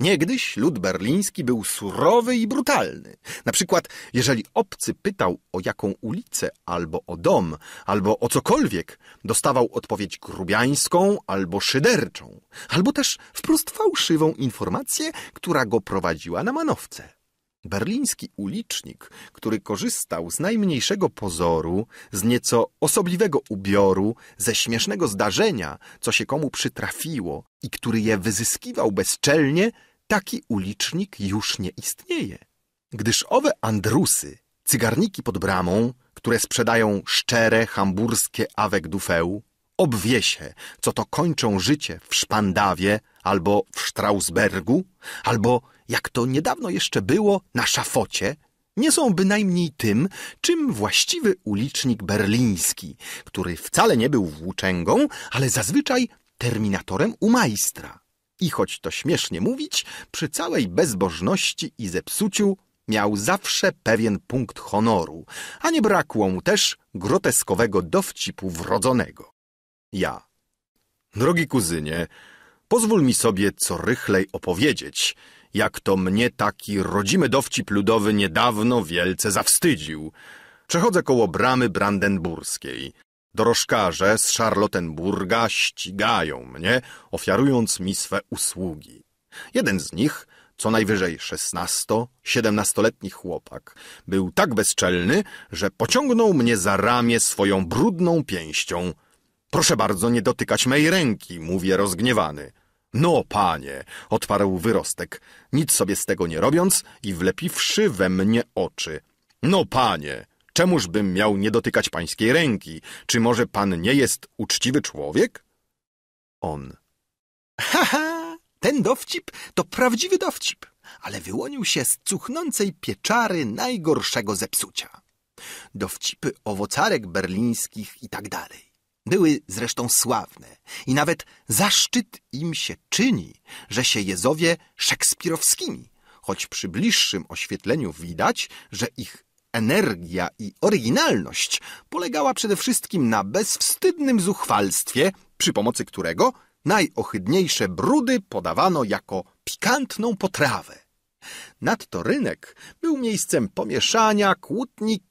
Niegdyś lud berliński był surowy i brutalny. Na przykład, jeżeli obcy pytał o jaką ulicę, albo o dom, albo o cokolwiek, dostawał odpowiedź grubiańską albo szyderczą, albo też wprost fałszywą informację, która go prowadziła na manowce. Berliński ulicznik, który korzystał z najmniejszego pozoru, z nieco osobliwego ubioru, ze śmiesznego zdarzenia, co się komu przytrafiło i który je wyzyskiwał bezczelnie, taki ulicznik już nie istnieje. Gdyż owe andrusy, cygarniki pod bramą, które sprzedają szczere hamburskie awek dufeu, obwiesie, co to kończą życie w Szpandawie albo w Strausbergu, albo jak to niedawno jeszcze było na szafocie, nie są bynajmniej tym, czym właściwy ulicznik berliński, który wcale nie był włóczęgą, ale zazwyczaj terminatorem u majstra. I choć to śmiesznie mówić, przy całej bezbożności i zepsuciu miał zawsze pewien punkt honoru, a nie brakło mu też groteskowego dowcipu wrodzonego. Ja. Drogi kuzynie, pozwól mi sobie co rychlej opowiedzieć, jak to mnie taki rodzimy dowcip ludowy niedawno wielce zawstydził. Przechodzę koło bramy brandenburskiej. Dorożkarze z Charlottenburga ścigają mnie, ofiarując mi swe usługi. Jeden z nich, co najwyżej szesnasto, siedemnastoletni chłopak, był tak bezczelny, że pociągnął mnie za ramię swoją brudną pięścią. Proszę bardzo, nie dotykać mej ręki, mówię rozgniewany. No, panie, odparł wyrostek, nic sobie z tego nie robiąc i wlepiwszy we mnie oczy. No, panie, czemużbym miał nie dotykać pańskiej ręki? Czy może pan nie jest uczciwy człowiek? On. Ha, ha, ten dowcip to prawdziwy dowcip, ale wyłonił się z cuchnącej pieczary najgorszego zepsucia. Dowcipy owocarek berlińskich i tak dalej. Były zresztą sławne i nawet zaszczyt im się czyni, że się jezowie szekspirowskimi, choć przy bliższym oświetleniu widać, że ich energia i oryginalność polegała przede wszystkim na bezwstydnym zuchwalstwie, przy pomocy którego najohydniejsze brudy podawano jako pikantną potrawę. Nadto rynek był miejscem pomieszania,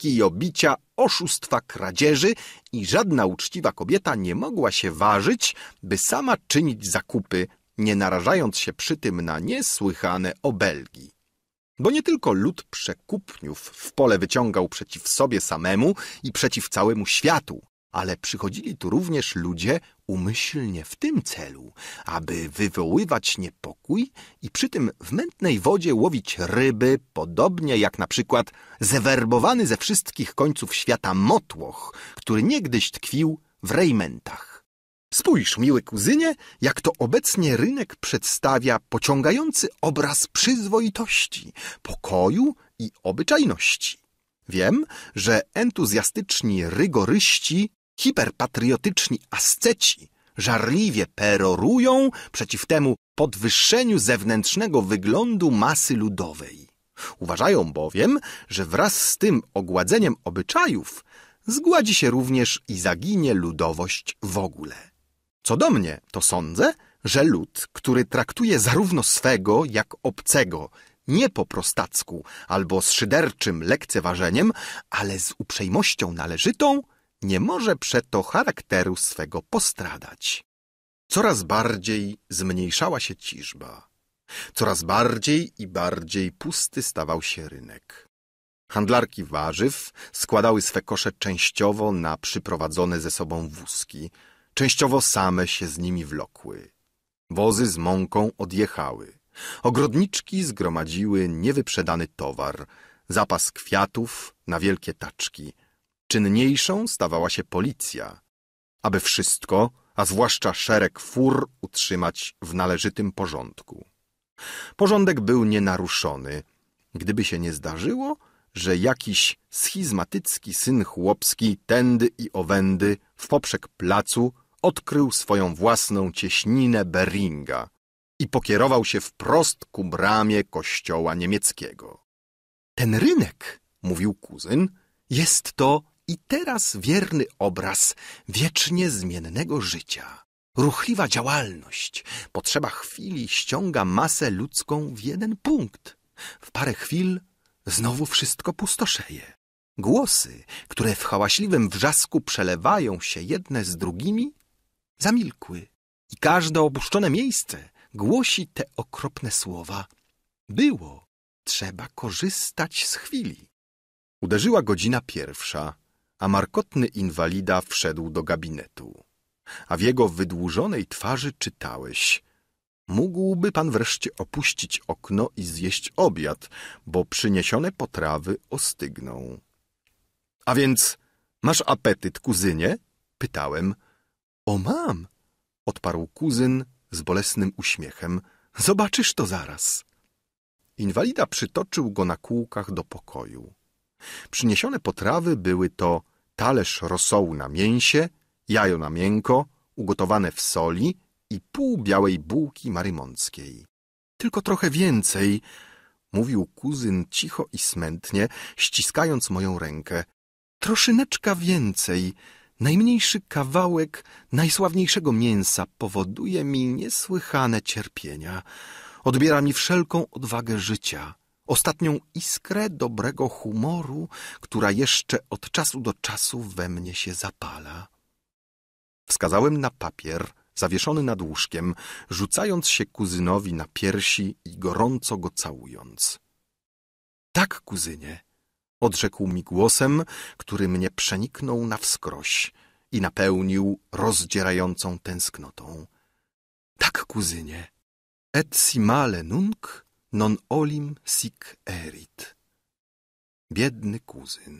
i obicia oszustwa, kradzieży i żadna uczciwa kobieta nie mogła się ważyć, by sama czynić zakupy, nie narażając się przy tym na niesłychane obelgi. Bo nie tylko lud przekupniów w pole wyciągał przeciw sobie samemu i przeciw całemu światu, ale przychodzili tu również ludzie umyślnie w tym celu, aby wywoływać niepokój i przy tym w mętnej wodzie łowić ryby, podobnie jak na przykład zewerbowany ze wszystkich końców świata motłoch, który niegdyś tkwił w rejmentach. Spójrz, miły kuzynie, jak to obecnie rynek przedstawia pociągający obraz przyzwoitości, pokoju i obyczajności. Wiem, że entuzjastyczni rygoryści hiperpatriotyczni asceci żarliwie perorują przeciw temu podwyższeniu zewnętrznego wyglądu masy ludowej. Uważają bowiem, że wraz z tym ogładzeniem obyczajów zgładzi się również i zaginie ludowość w ogóle. Co do mnie, to sądzę, że lud, który traktuje zarówno swego, jak obcego, nie po prostacku albo z szyderczym lekceważeniem, ale z uprzejmością należytą, nie może przeto charakteru swego postradać. Coraz bardziej zmniejszała się ciżba. Coraz bardziej i bardziej pusty stawał się rynek. Handlarki warzyw składały swe kosze częściowo na przyprowadzone ze sobą wózki, częściowo same się z nimi wlokły. Wozy z mąką odjechały. Ogrodniczki zgromadziły niewyprzedany towar, zapas kwiatów na wielkie taczki, Czynniejszą stawała się policja, aby wszystko, a zwłaszcza szereg fur, utrzymać w należytym porządku. Porządek był nienaruszony, gdyby się nie zdarzyło, że jakiś schizmatycki syn chłopski tędy i owędy w poprzek placu odkrył swoją własną cieśninę Beringa i pokierował się wprost ku bramie kościoła niemieckiego. Ten rynek, mówił kuzyn, jest to i teraz wierny obraz wiecznie zmiennego życia. Ruchliwa działalność, potrzeba chwili ściąga masę ludzką w jeden punkt. W parę chwil znowu wszystko pustoszeje. Głosy, które w hałaśliwym wrzasku przelewają się jedne z drugimi, zamilkły i każde opuszczone miejsce głosi te okropne słowa. Było, trzeba korzystać z chwili. Uderzyła godzina pierwsza a markotny inwalida wszedł do gabinetu. A w jego wydłużonej twarzy czytałeś Mógłby pan wreszcie opuścić okno i zjeść obiad, bo przyniesione potrawy ostygną. A więc masz apetyt, kuzynie? Pytałem. O mam, odparł kuzyn z bolesnym uśmiechem. Zobaczysz to zaraz. Inwalida przytoczył go na kółkach do pokoju. Przyniesione potrawy były to talerz rosołu na mięsie, jajo na miękko, ugotowane w soli i pół białej bułki marymąckiej. Tylko trochę więcej, mówił kuzyn cicho i smętnie, ściskając moją rękę. Troszyneczka więcej, najmniejszy kawałek najsławniejszego mięsa powoduje mi niesłychane cierpienia. Odbiera mi wszelką odwagę życia ostatnią iskrę dobrego humoru, która jeszcze od czasu do czasu we mnie się zapala. Wskazałem na papier zawieszony nad łóżkiem, rzucając się kuzynowi na piersi i gorąco go całując. Tak, kuzynie, odrzekł mi głosem, który mnie przeniknął na wskroś i napełnił rozdzierającą tęsknotą. Tak, kuzynie, et si male nunc non olim sic erit. Biedny kuzyn.